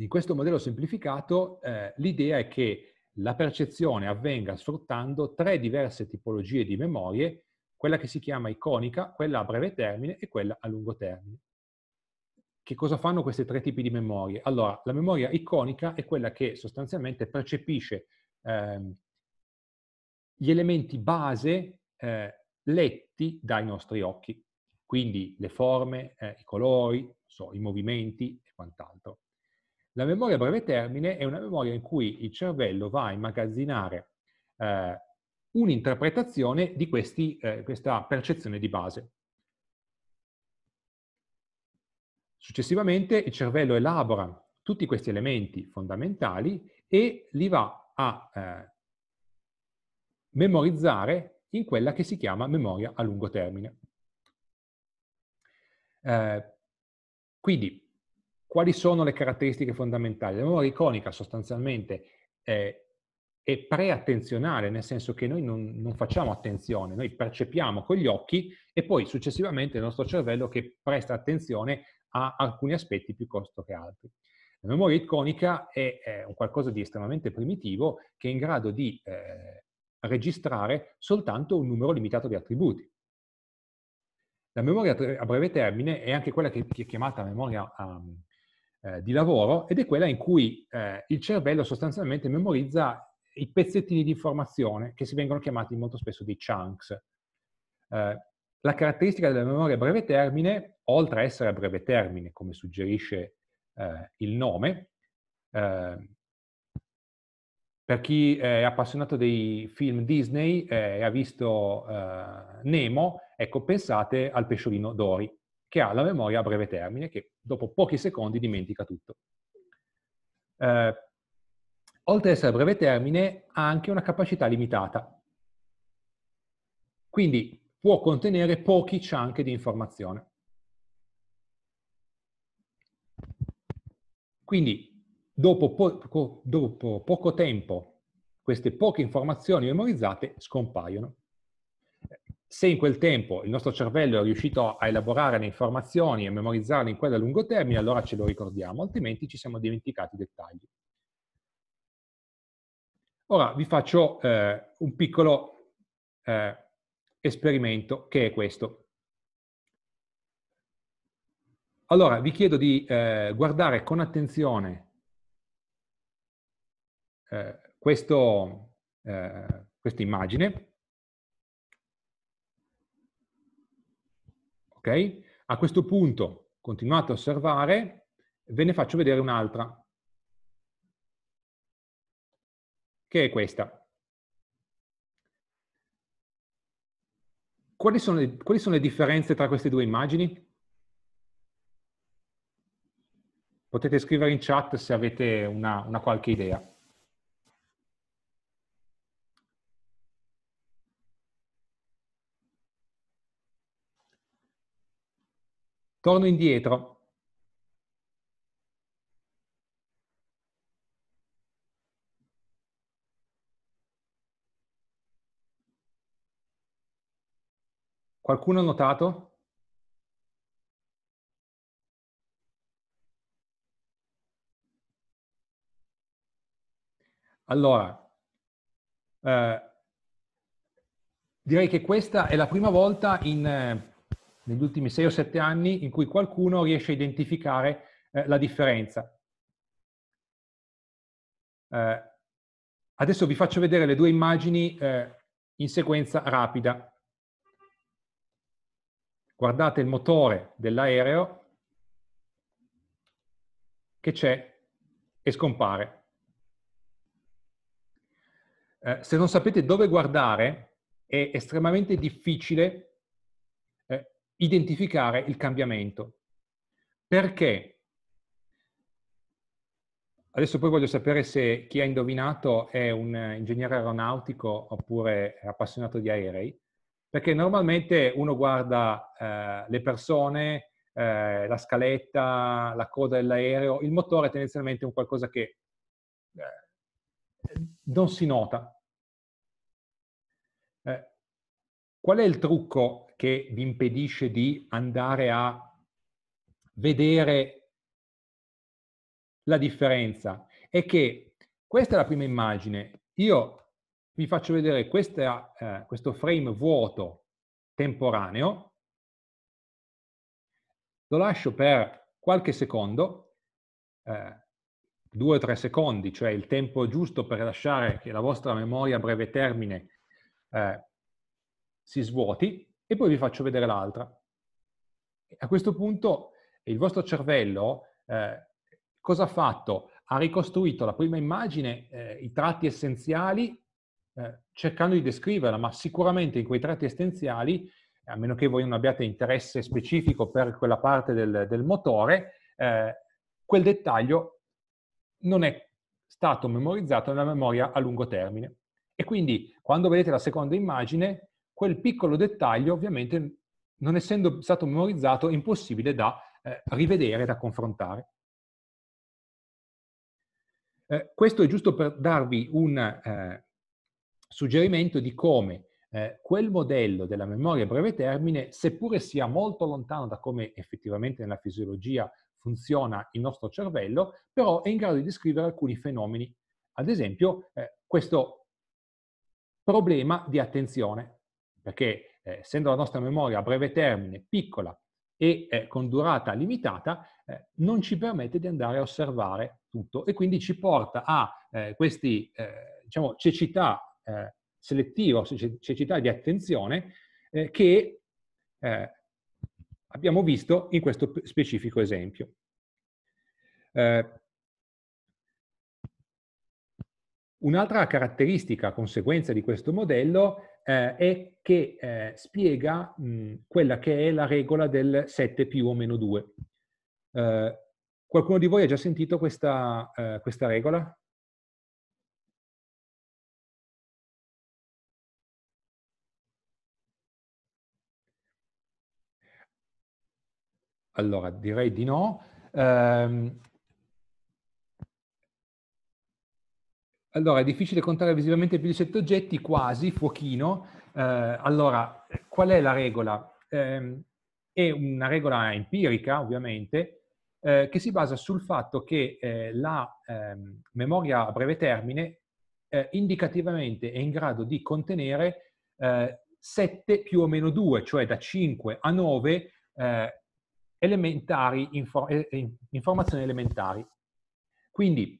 In questo modello semplificato eh, l'idea è che la percezione avvenga sfruttando tre diverse tipologie di memorie, quella che si chiama iconica, quella a breve termine e quella a lungo termine. Che cosa fanno questi tre tipi di memorie? Allora, la memoria iconica è quella che sostanzialmente percepisce eh, gli elementi base eh, letti dai nostri occhi, quindi le forme, eh, i colori, so, i movimenti e quant'altro. La memoria a breve termine è una memoria in cui il cervello va a immagazzinare eh, un'interpretazione di questi, eh, questa percezione di base. Successivamente il cervello elabora tutti questi elementi fondamentali e li va a eh, memorizzare in quella che si chiama memoria a lungo termine. Eh, quindi quali sono le caratteristiche fondamentali? La memoria iconica sostanzialmente è, è preattenzionale, nel senso che noi non, non, facciamo attenzione, noi percepiamo con gli occhi e poi successivamente il nostro cervello che presta attenzione a alcuni aspetti piuttosto che altri. La memoria iconica è, è un qualcosa di estremamente primitivo che è in grado di eh, registrare soltanto un numero limitato di attributi. La memoria a breve termine è anche quella che è chiamata memoria um, eh, di lavoro ed è quella in cui eh, il cervello sostanzialmente memorizza i pezzettini di informazione che si vengono chiamati molto spesso dei chunks. Eh, la caratteristica della memoria a breve termine, oltre a essere a breve termine, come suggerisce eh, il nome, ehm, per chi è appassionato dei film Disney eh, e ha visto eh, Nemo, ecco, pensate al pesciolino Dori, che ha la memoria a breve termine, che dopo pochi secondi dimentica tutto. Eh, oltre ad essere a breve termine, ha anche una capacità limitata. Quindi può contenere pochi chunk di informazione. Quindi, dopo, po dopo poco tempo, queste poche informazioni memorizzate scompaiono se in quel tempo il nostro cervello è riuscito a elaborare le informazioni e memorizzarle in quella a lungo termine, allora ce lo ricordiamo, altrimenti ci siamo dimenticati i dettagli. Ora vi faccio eh, un piccolo eh, esperimento che è questo. Allora vi chiedo di eh, guardare con attenzione eh, questo, eh, questa immagine Okay? A questo punto continuate a osservare, ve ne faccio vedere un'altra, che è questa. Quali sono, le, quali sono le differenze tra queste due immagini? Potete scrivere in chat se avete una, una qualche idea. Torno indietro. Qualcuno ha notato? Allora, eh, direi che questa è la prima volta in, eh, negli ultimi 6 o 7 anni in cui qualcuno riesce a identificare eh, la differenza. Eh, adesso vi faccio vedere le due immagini eh, in sequenza rapida. Guardate il motore dell'aereo che c'è e scompare. Eh, se non sapete dove guardare è estremamente difficile identificare il cambiamento. Perché? Adesso poi voglio sapere se chi ha indovinato è un ingegnere aeronautico oppure è appassionato di aerei, perché normalmente uno guarda eh, le persone, eh, la scaletta, la coda dell'aereo, il motore è tendenzialmente è un qualcosa che eh, non si nota. Eh, qual è il trucco che vi impedisce di andare a vedere la differenza è che questa è la prima immagine. Io vi faccio vedere questa, eh, questo frame vuoto temporaneo, lo lascio per qualche secondo, eh, due o tre secondi, cioè il tempo giusto per lasciare che la vostra memoria a breve termine eh, si svuoti, e poi vi faccio vedere l'altra. A questo punto il vostro cervello eh, cosa ha fatto? Ha ricostruito la prima immagine, eh, i tratti essenziali, eh, cercando di descriverla, ma sicuramente in quei tratti essenziali, a meno che voi non abbiate interesse specifico per quella parte del, del motore, eh, quel dettaglio non è stato memorizzato nella memoria a lungo termine. E quindi quando vedete la seconda immagine, quel piccolo dettaglio ovviamente non essendo stato memorizzato è impossibile da eh, rivedere, da confrontare. Eh, questo è giusto per darvi un eh, suggerimento di come eh, quel modello della memoria a breve termine, seppure sia molto lontano da come effettivamente nella fisiologia funziona il nostro cervello, però è in grado di descrivere alcuni fenomeni. Ad esempio, eh, questo problema di attenzione perché eh, essendo la nostra memoria a breve termine piccola e eh, con durata limitata, eh, non ci permette di andare a osservare tutto e quindi ci porta a eh, questi, eh, diciamo, cecità eh, selettiva, cecità di attenzione che abbiamo visto in questo specifico esempio. Un'altra caratteristica, conseguenza di questo modello, eh, e che eh, spiega mh, quella che è la regola del 7 più o meno 2. Eh, qualcuno di voi ha già sentito questa, eh, questa regola? Allora, direi di no. Um, Allora, è difficile contare visivamente più di sette oggetti, quasi, fuochino. Eh, allora, qual è la regola? Eh, è una regola empirica, ovviamente, eh, che si basa sul fatto che eh, la ehm, memoria a breve termine indicativamente è in grado di contenere 7 eh, più o meno 2, cioè da 5 a 9 eh, elementari, inform informazioni elementari. Quindi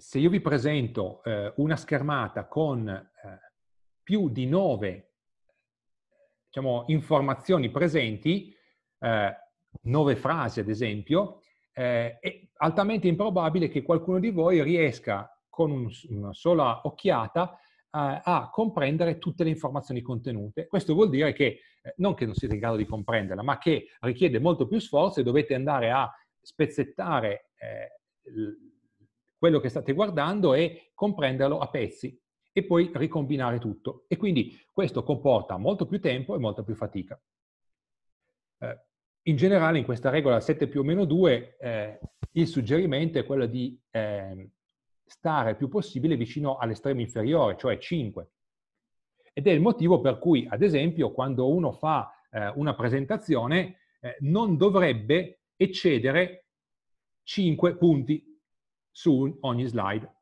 se io vi presento eh, una schermata con eh, più di nove diciamo, informazioni presenti, eh, nove frasi ad esempio, eh, è altamente improbabile che qualcuno di voi riesca con un, una sola occhiata a comprendere tutte le informazioni contenute. Questo vuol dire che eh, non che non siete in grado di comprenderla, ma che richiede molto più sforzo e dovete andare a spezzettare eh, quello che state guardando e comprenderlo a pezzi e poi ricombinare tutto. E quindi questo comporta molto più tempo e molta più fatica. Eh, in generale in questa regola 7 più o meno 2 eh, il suggerimento è quello di eh, stare il più possibile vicino all'estremo inferiore, cioè 5. Ed è il motivo per cui, ad esempio, quando uno fa eh, una presentazione eh, non dovrebbe eccedere 5 punti su ogni slide.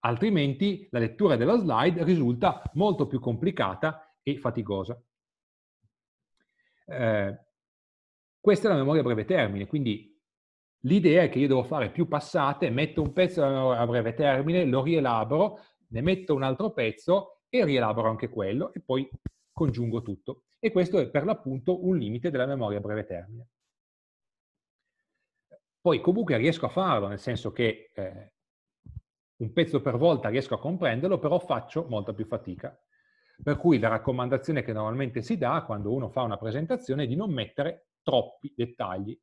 Altrimenti la lettura della slide risulta molto più complicata e faticosa. Eh, questa è la memoria a breve termine, quindi l'idea è che io devo fare più passate, metto un pezzo a breve termine, lo rielaboro, ne metto un altro pezzo e rielaboro anche quello e poi congiungo tutto. E questo è per l'appunto un limite della memoria a breve termine poi comunque riesco a farlo, nel senso che eh, un pezzo per volta riesco a comprenderlo, però faccio molta più fatica. Per cui la raccomandazione che normalmente si dà quando uno fa una presentazione è di non mettere troppi dettagli.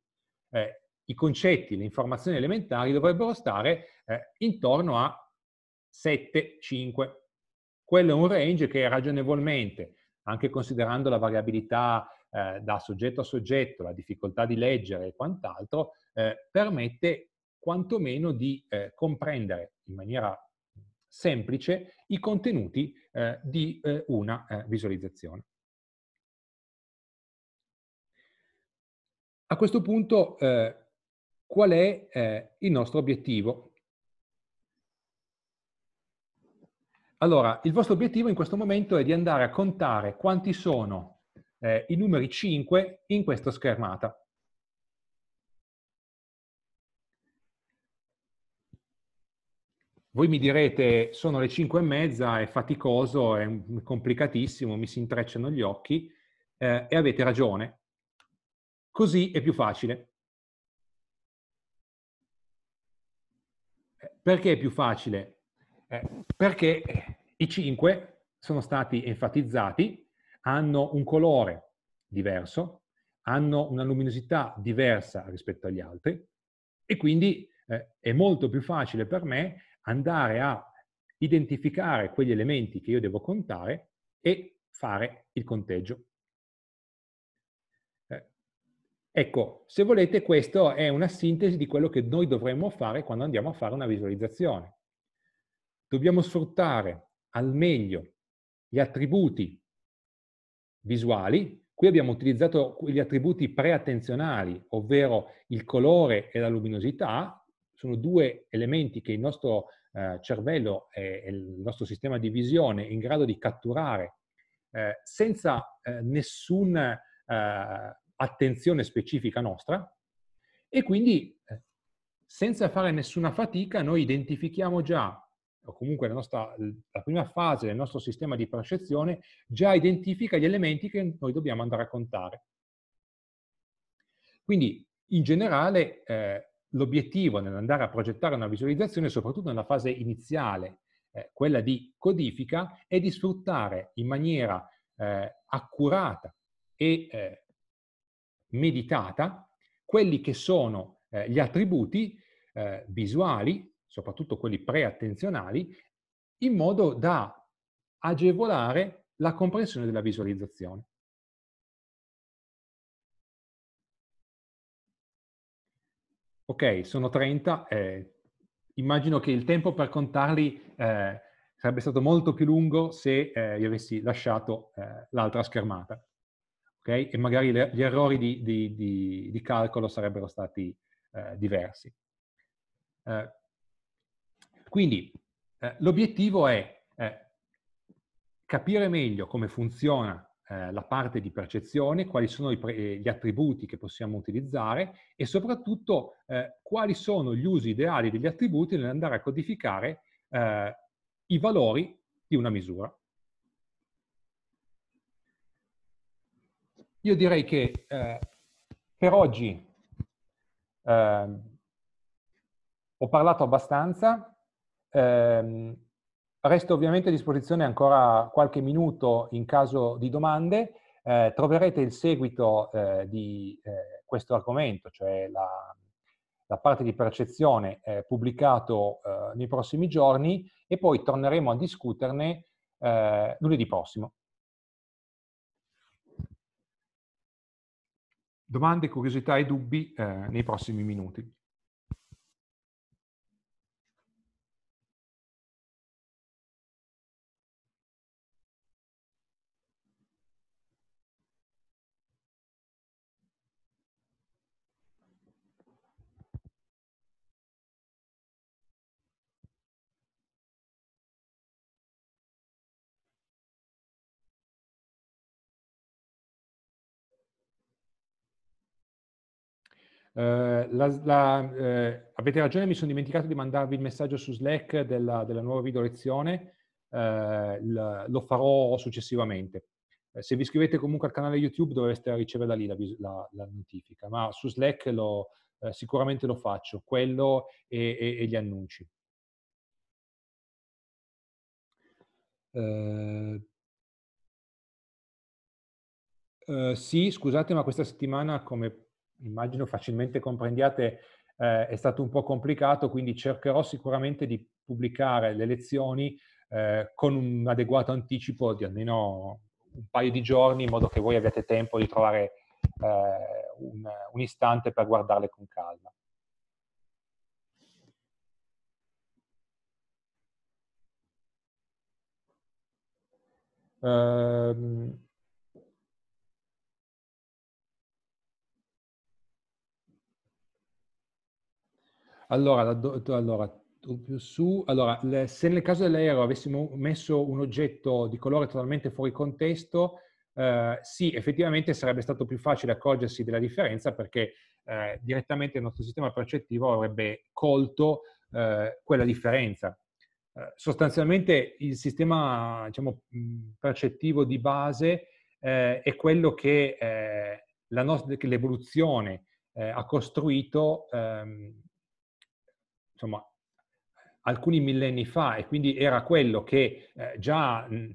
Eh, I concetti, le informazioni elementari dovrebbero stare eh, intorno a 7-5. Quello è un range che ragionevolmente, anche considerando la variabilità eh, da soggetto a soggetto, la difficoltà di leggere e quant'altro, eh, permette quantomeno di eh, comprendere in maniera semplice i contenuti eh, di eh, una eh, visualizzazione. A questo punto, eh, qual è il nostro obiettivo? Allora, il vostro obiettivo in questo momento è di andare a contare quanti sono i numeri 5 in questa schermata. Voi mi direte, sono le 5 e mezza, è faticoso, è complicatissimo, mi si intrecciano gli occhi eh, e avete ragione. Così è più facile. Eh, perché è più facile? Eh, perché eh, i 5 sono stati enfatizzati, hanno un colore diverso, hanno una luminosità diversa rispetto agli altri e quindi eh, è molto più facile per me andare a identificare quegli elementi che io devo contare e fare il conteggio. Eh, ecco, se volete, questa è una sintesi di quello che noi dovremmo fare quando andiamo a fare una visualizzazione. Dobbiamo sfruttare al meglio gli attributi visuali. Qui abbiamo utilizzato gli attributi preattenzionali, ovvero il colore e la luminosità. Sono due elementi che il nostro eh, cervello e, e, il nostro sistema di visione in grado di catturare eh, senza eh, nessuna eh, attenzione specifica nostra e quindi eh, senza fare nessuna fatica noi identifichiamo già o comunque la, nostra, la prima fase del nostro sistema di percezione già identifica gli elementi che noi dobbiamo andare a contare. Quindi in generale eh, l'obiettivo nell'andare a progettare una visualizzazione, soprattutto nella fase iniziale, eh, quella di codifica, è di sfruttare in maniera eh, accurata e eh, meditata quelli che sono eh, gli attributi eh, visuali, soprattutto quelli preattenzionali, in modo da agevolare la comprensione della visualizzazione. Ok, sono 30. Eh, immagino che il tempo per contarli eh, sarebbe stato molto più lungo se eh, gli avessi lasciato eh, l'altra schermata. Okay? E magari le, gli errori di, di, di, di, calcolo sarebbero stati eh, diversi. Eh, quindi l'obiettivo è capire meglio come funziona eh, la parte di percezione, quali sono pre- eh, gli attributi che possiamo utilizzare e soprattutto eh, quali sono gli usi ideali degli attributi nell'andare a codificare eh, i valori di una misura. Io direi che eh, per oggi ehm, ho parlato abbastanza. Eh, Resto ovviamente a disposizione ancora qualche minuto in caso di domande. Eh, troverete il seguito eh, di eh, questo argomento, cioè la, la parte di percezione, eh, pubblicato eh, nei prossimi giorni e poi torneremo a discuterne eh, lunedì prossimo. Domande, curiosità e dubbi nei prossimi minuti. Eh, la, la, eh, avete ragione, mi sono dimenticato di mandarvi il messaggio su Slack della, della nuova video lezione, eh, lo farò successivamente. Eh, se vi iscrivete comunque al canale YouTube dovreste ricevere da lì la, la notifica, ma su Slack lo, eh, sicuramente lo faccio, quello e, e, e gli annunci. Uh, uh, sì, scusate, ma questa settimana, come immagino facilmente comprendiate, eh, è stato un po' complicato, quindi cercherò sicuramente di pubblicare le lezioni eh, con un adeguato anticipo di almeno un paio di giorni, in modo che voi abbiate tempo di trovare eh, un, un istante per guardarle con calma. Um, Allora, do, allora, su, allora le, se nel caso dell'aereo avessimo messo un oggetto di colore totalmente fuori contesto, eh, sì, effettivamente sarebbe stato più facile accorgersi della differenza perché eh, direttamente il nostro sistema percettivo avrebbe colto eh, quella differenza. Eh, sostanzialmente il sistema diciamo, percettivo di base eh, è quello che eh, l'evoluzione ha costruito ehm, insomma, alcuni millenni fa e quindi era quello che eh, già mh,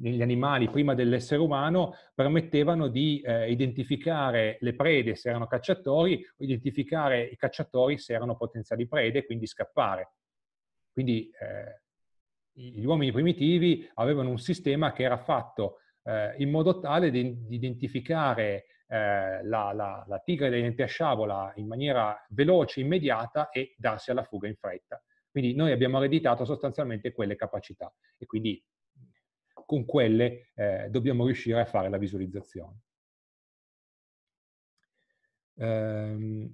negli animali prima dell'essere umano permettevano di eh, identificare le prede se erano cacciatori o identificare i cacciatori se erano potenziali prede e quindi scappare. Quindi eh, gli uomini primitivi avevano un sistema che era fatto eh, in modo tale di identificare eh, la, la, la, tigre dei denti a sciabola in maniera veloce, immediata e darsi alla fuga in fretta. Quindi noi abbiamo ereditato sostanzialmente quelle capacità e quindi con quelle eh, dobbiamo riuscire a fare la visualizzazione. Um,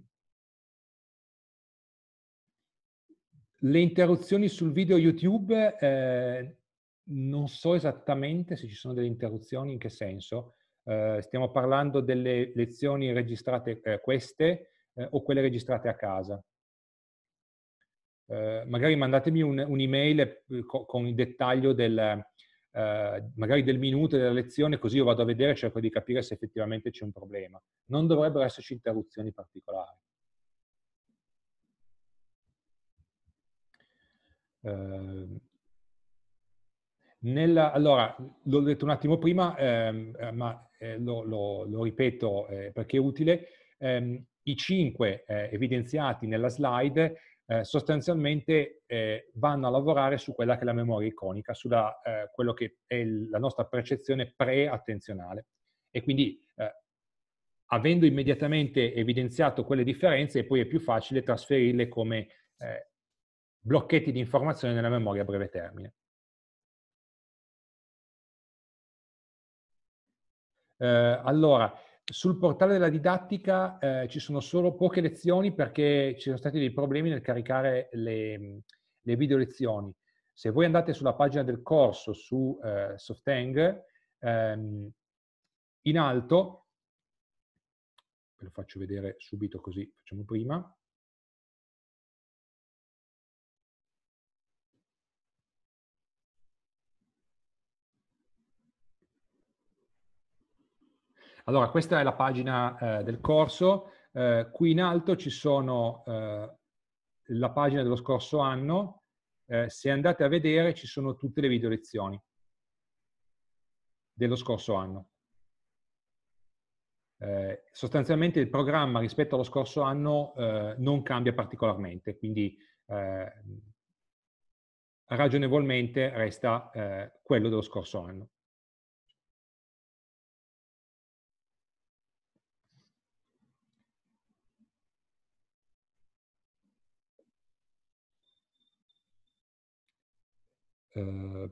le interruzioni sul video YouTube eh, non so esattamente se ci sono delle interruzioni, in che senso. Eh, stiamo parlando delle lezioni registrate eh, queste eh, o quelle registrate a casa. Eh, magari mandatemi un, un'email eh, co- con il dettaglio del, magari del minuto della lezione, così io vado a vedere e cerco di capire se effettivamente c'è un problema. Non dovrebbero esserci interruzioni particolari. Uh, nella, allora, l'ho detto un attimo prima, ehm, eh, ma eh, lo, lo, lo, ripeto eh, perché è utile, ehm, i cinque eh, evidenziati nella slide eh, sostanzialmente eh, vanno a lavorare su quella che è la memoria iconica, su quello che è la nostra percezione pre-attenzionale. E quindi, avendo immediatamente evidenziato quelle differenze, poi è più facile trasferirle come blocchetti di informazione nella memoria a breve termine. Eh, allora, sul portale della didattica eh, ci sono solo poche lezioni perché ci sono stati dei problemi nel caricare le, le video lezioni. Se voi andate sulla pagina del corso su eh, Softeng, ehm, in alto, ve lo faccio vedere subito così, facciamo prima, Allora, questa è la pagina eh, del corso. Eh, qui in alto ci sono eh, la pagina dello scorso anno. Eh, se andate a vedere ci sono tutte le video lezioni dello scorso anno. Eh, sostanzialmente il programma rispetto allo scorso anno eh, non cambia particolarmente, quindi ragionevolmente resta quello dello scorso anno. Ehm,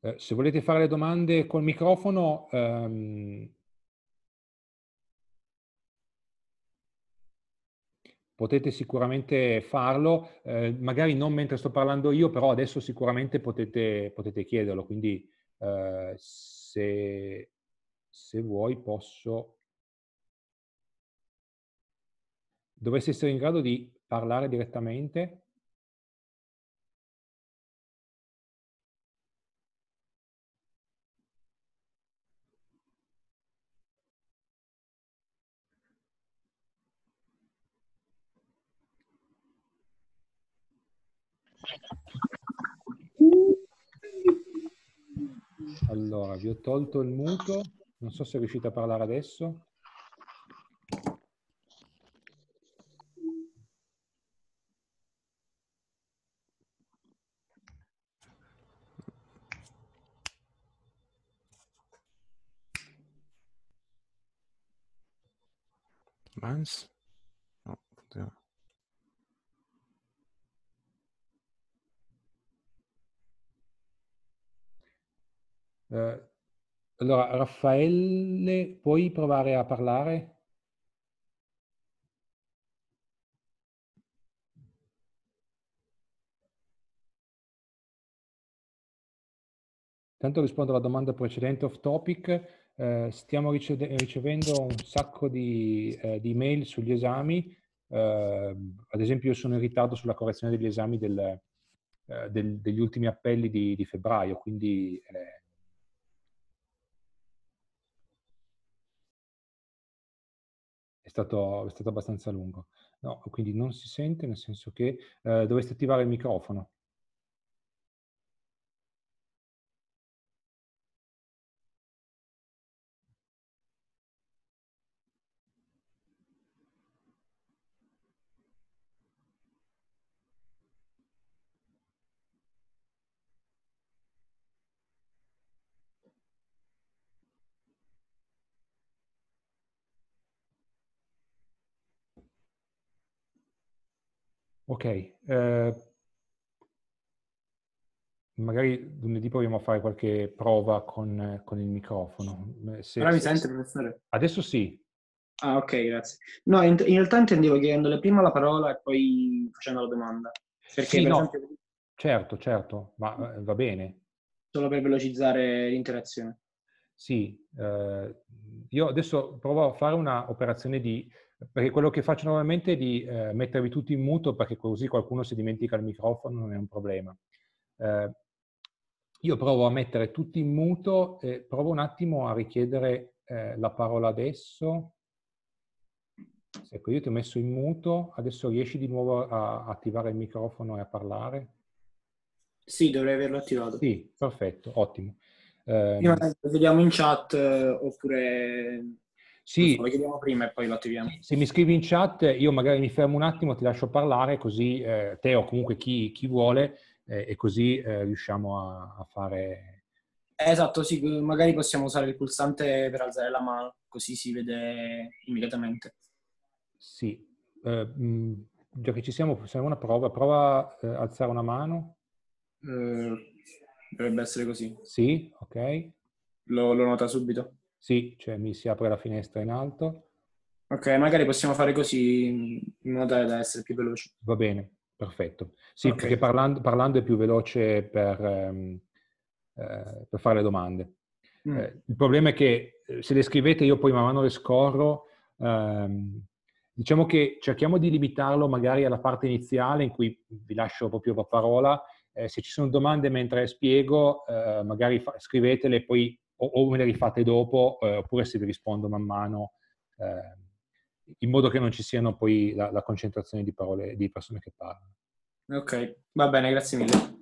eh, se volete fare le domande col microfono, ehm, potete sicuramente farlo, eh, magari non mentre sto parlando io, però adesso sicuramente potete, potete chiederlo, quindi Ehm, se, se vuoi posso, dovresti essere in grado di parlare direttamente Allora, vi ho tolto il muto, non so se riuscite a parlare adesso. Mans? Eh, allora, Raffaele, puoi provare a parlare? Tanto rispondo alla domanda precedente off topic. Eh, stiamo ricevendo un sacco di, eh, di mail sugli esami. Eh, ad esempio, io sono in ritardo sulla correzione degli esami del, eh, del, degli ultimi appelli di, di febbraio, quindi eh, stato, è stato abbastanza lungo. No, quindi non si sente, nel senso che eh, dovreste attivare il microfono. Ok, eh, magari lunedì proviamo a fare qualche prova con, con il microfono. Eh, se, Ora mi sente, professore? Adesso sì. Ah, ok, grazie. No, in, in realtà intendevo chiedendole prima la parola e poi facendo la domanda. Perché, sì, per no. esempio... Certo, certo, ma eh, va bene. Solo per velocizzare l'interazione. Sì, eh, io adesso provo a fare una operazione di perché quello che faccio normalmente è di eh, mettervi tutti in muto perché così qualcuno si dimentica il microfono, non è un problema. Eh, io provo a mettere tutti in muto e provo un attimo a richiedere eh, la parola adesso. Ecco, io ti ho messo in muto, adesso riesci di nuovo a attivare il microfono e a parlare? Sì, dovrei averlo attivato. Sì, perfetto, ottimo. Eh, vediamo in chat eh, oppure sì. Lo chiediamo prima e poi lo attiviamo. Se mi scrivi in chat, io magari mi fermo un attimo, ti lascio parlare, così eh, te o comunque chi, chi vuole, eh, e così eh, riusciamo a, a, fare. Esatto, sì, magari possiamo usare il pulsante per alzare la mano, così si vede immediatamente. Sì, mh, eh, mm, già che ci siamo, facciamo una prova. Prova eh, a alzare una mano. Eh, dovrebbe essere così. Sì, ok. lo, lo nota subito. Sì, cioè mi si apre la finestra in alto. Ok, magari possiamo fare così in modo da essere più veloci. Va bene, perfetto. Sì, okay. perché parlando, parlando, è più veloce per, ehm, eh, per fare le domande. Mm. Eh, il problema è che eh, se le scrivete io poi man mano le scorro. Ehm, diciamo che cerchiamo di limitarlo magari alla parte iniziale in cui vi lascio proprio la parola. Eh, se ci sono domande mentre spiego, eh, magari fa- scrivetele e poi o, o me le rifate dopo, eh, oppure se vi rispondo man mano, eh, in modo che non ci siano poi la, la concentrazione di parole di persone che parlano. Ok, va bene, grazie mille.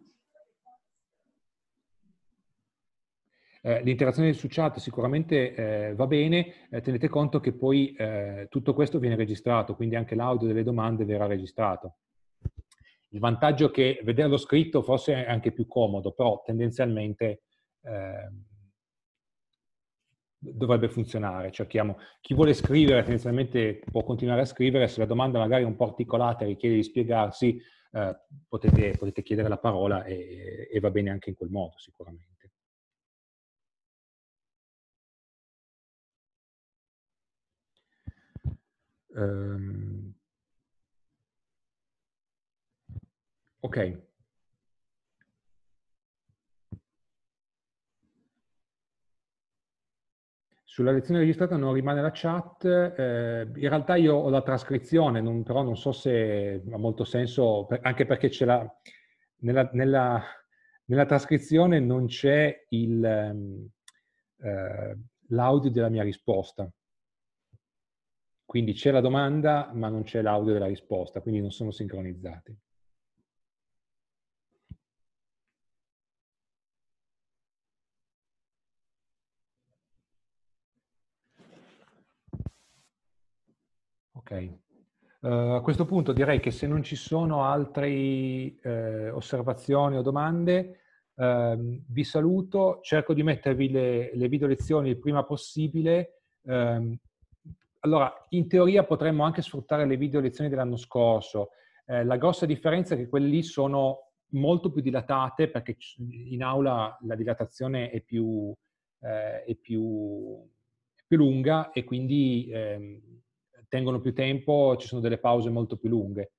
Eh, l'interazione su chat sicuramente eh, va bene, eh, tenete conto che poi eh, tutto questo viene registrato, quindi anche l'audio delle domande verrà registrato. Il vantaggio è che vederlo scritto forse è anche più comodo, però tendenzialmente eh, dovrebbe funzionare. Cerchiamo. Chi vuole scrivere tendenzialmente può continuare a scrivere, se la domanda magari è un po' articolata e richiede di spiegarsi, eh, potete, potete, chiedere la parola e, e va bene anche in quel modo sicuramente. Um, ok, Sulla lezione registrata non rimane la chat, eh, in realtà io ho la trascrizione, non, però non so se ha molto senso, anche perché c'è la, nella, nella, nella trascrizione non c'è il, ehm, eh, l'audio della mia risposta. Quindi c'è la domanda, ma non c'è l'audio della risposta, quindi non sono sincronizzati. Ok. Uh, a questo punto direi che se non ci sono altre eh, osservazioni o domande, eh, vi saluto, cerco di mettervi le, le video lezioni il prima possibile. Eh, allora, in teoria potremmo anche sfruttare le video lezioni dell'anno scorso. Eh, la grossa differenza è che quelle lì sono molto più dilatate perché in aula la dilatazione è più, eh, è più, è più lunga e quindi ehm, tengono più tempo, ci sono delle pause molto più lunghe.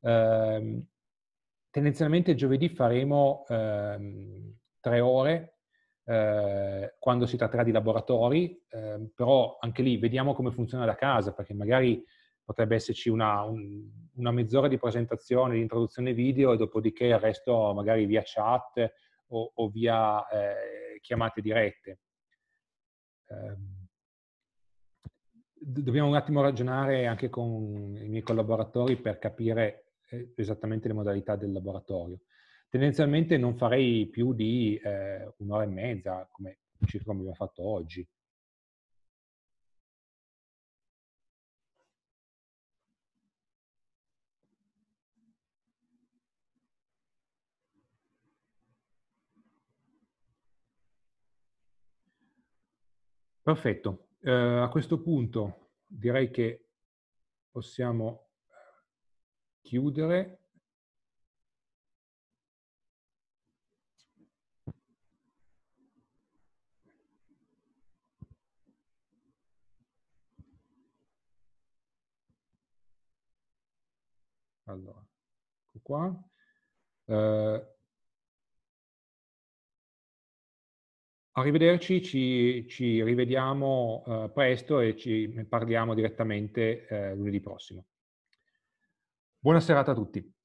Eh, tendenzialmente giovedì faremo eh, tre ore eh, quando si tratterà di laboratori, ehm, però anche lì vediamo come funziona da casa, perché magari potrebbe esserci una, un, una mezz'ora di presentazione, di introduzione video e dopodiché il resto magari via chat o, o via eh, chiamate dirette. Ehm, dobbiamo un attimo ragionare anche con i miei collaboratori per capire eh, esattamente le modalità del laboratorio. Tendenzialmente non farei più di eh, un'ora e mezza, come circa come abbiamo fatto oggi. Perfetto, eh, a questo punto direi che possiamo eh, chiudere. Allora, ecco qua. Eh, Arrivederci, ci, ci rivediamo eh, presto e ci parliamo direttamente eh, lunedì prossimo. Buona serata a tutti.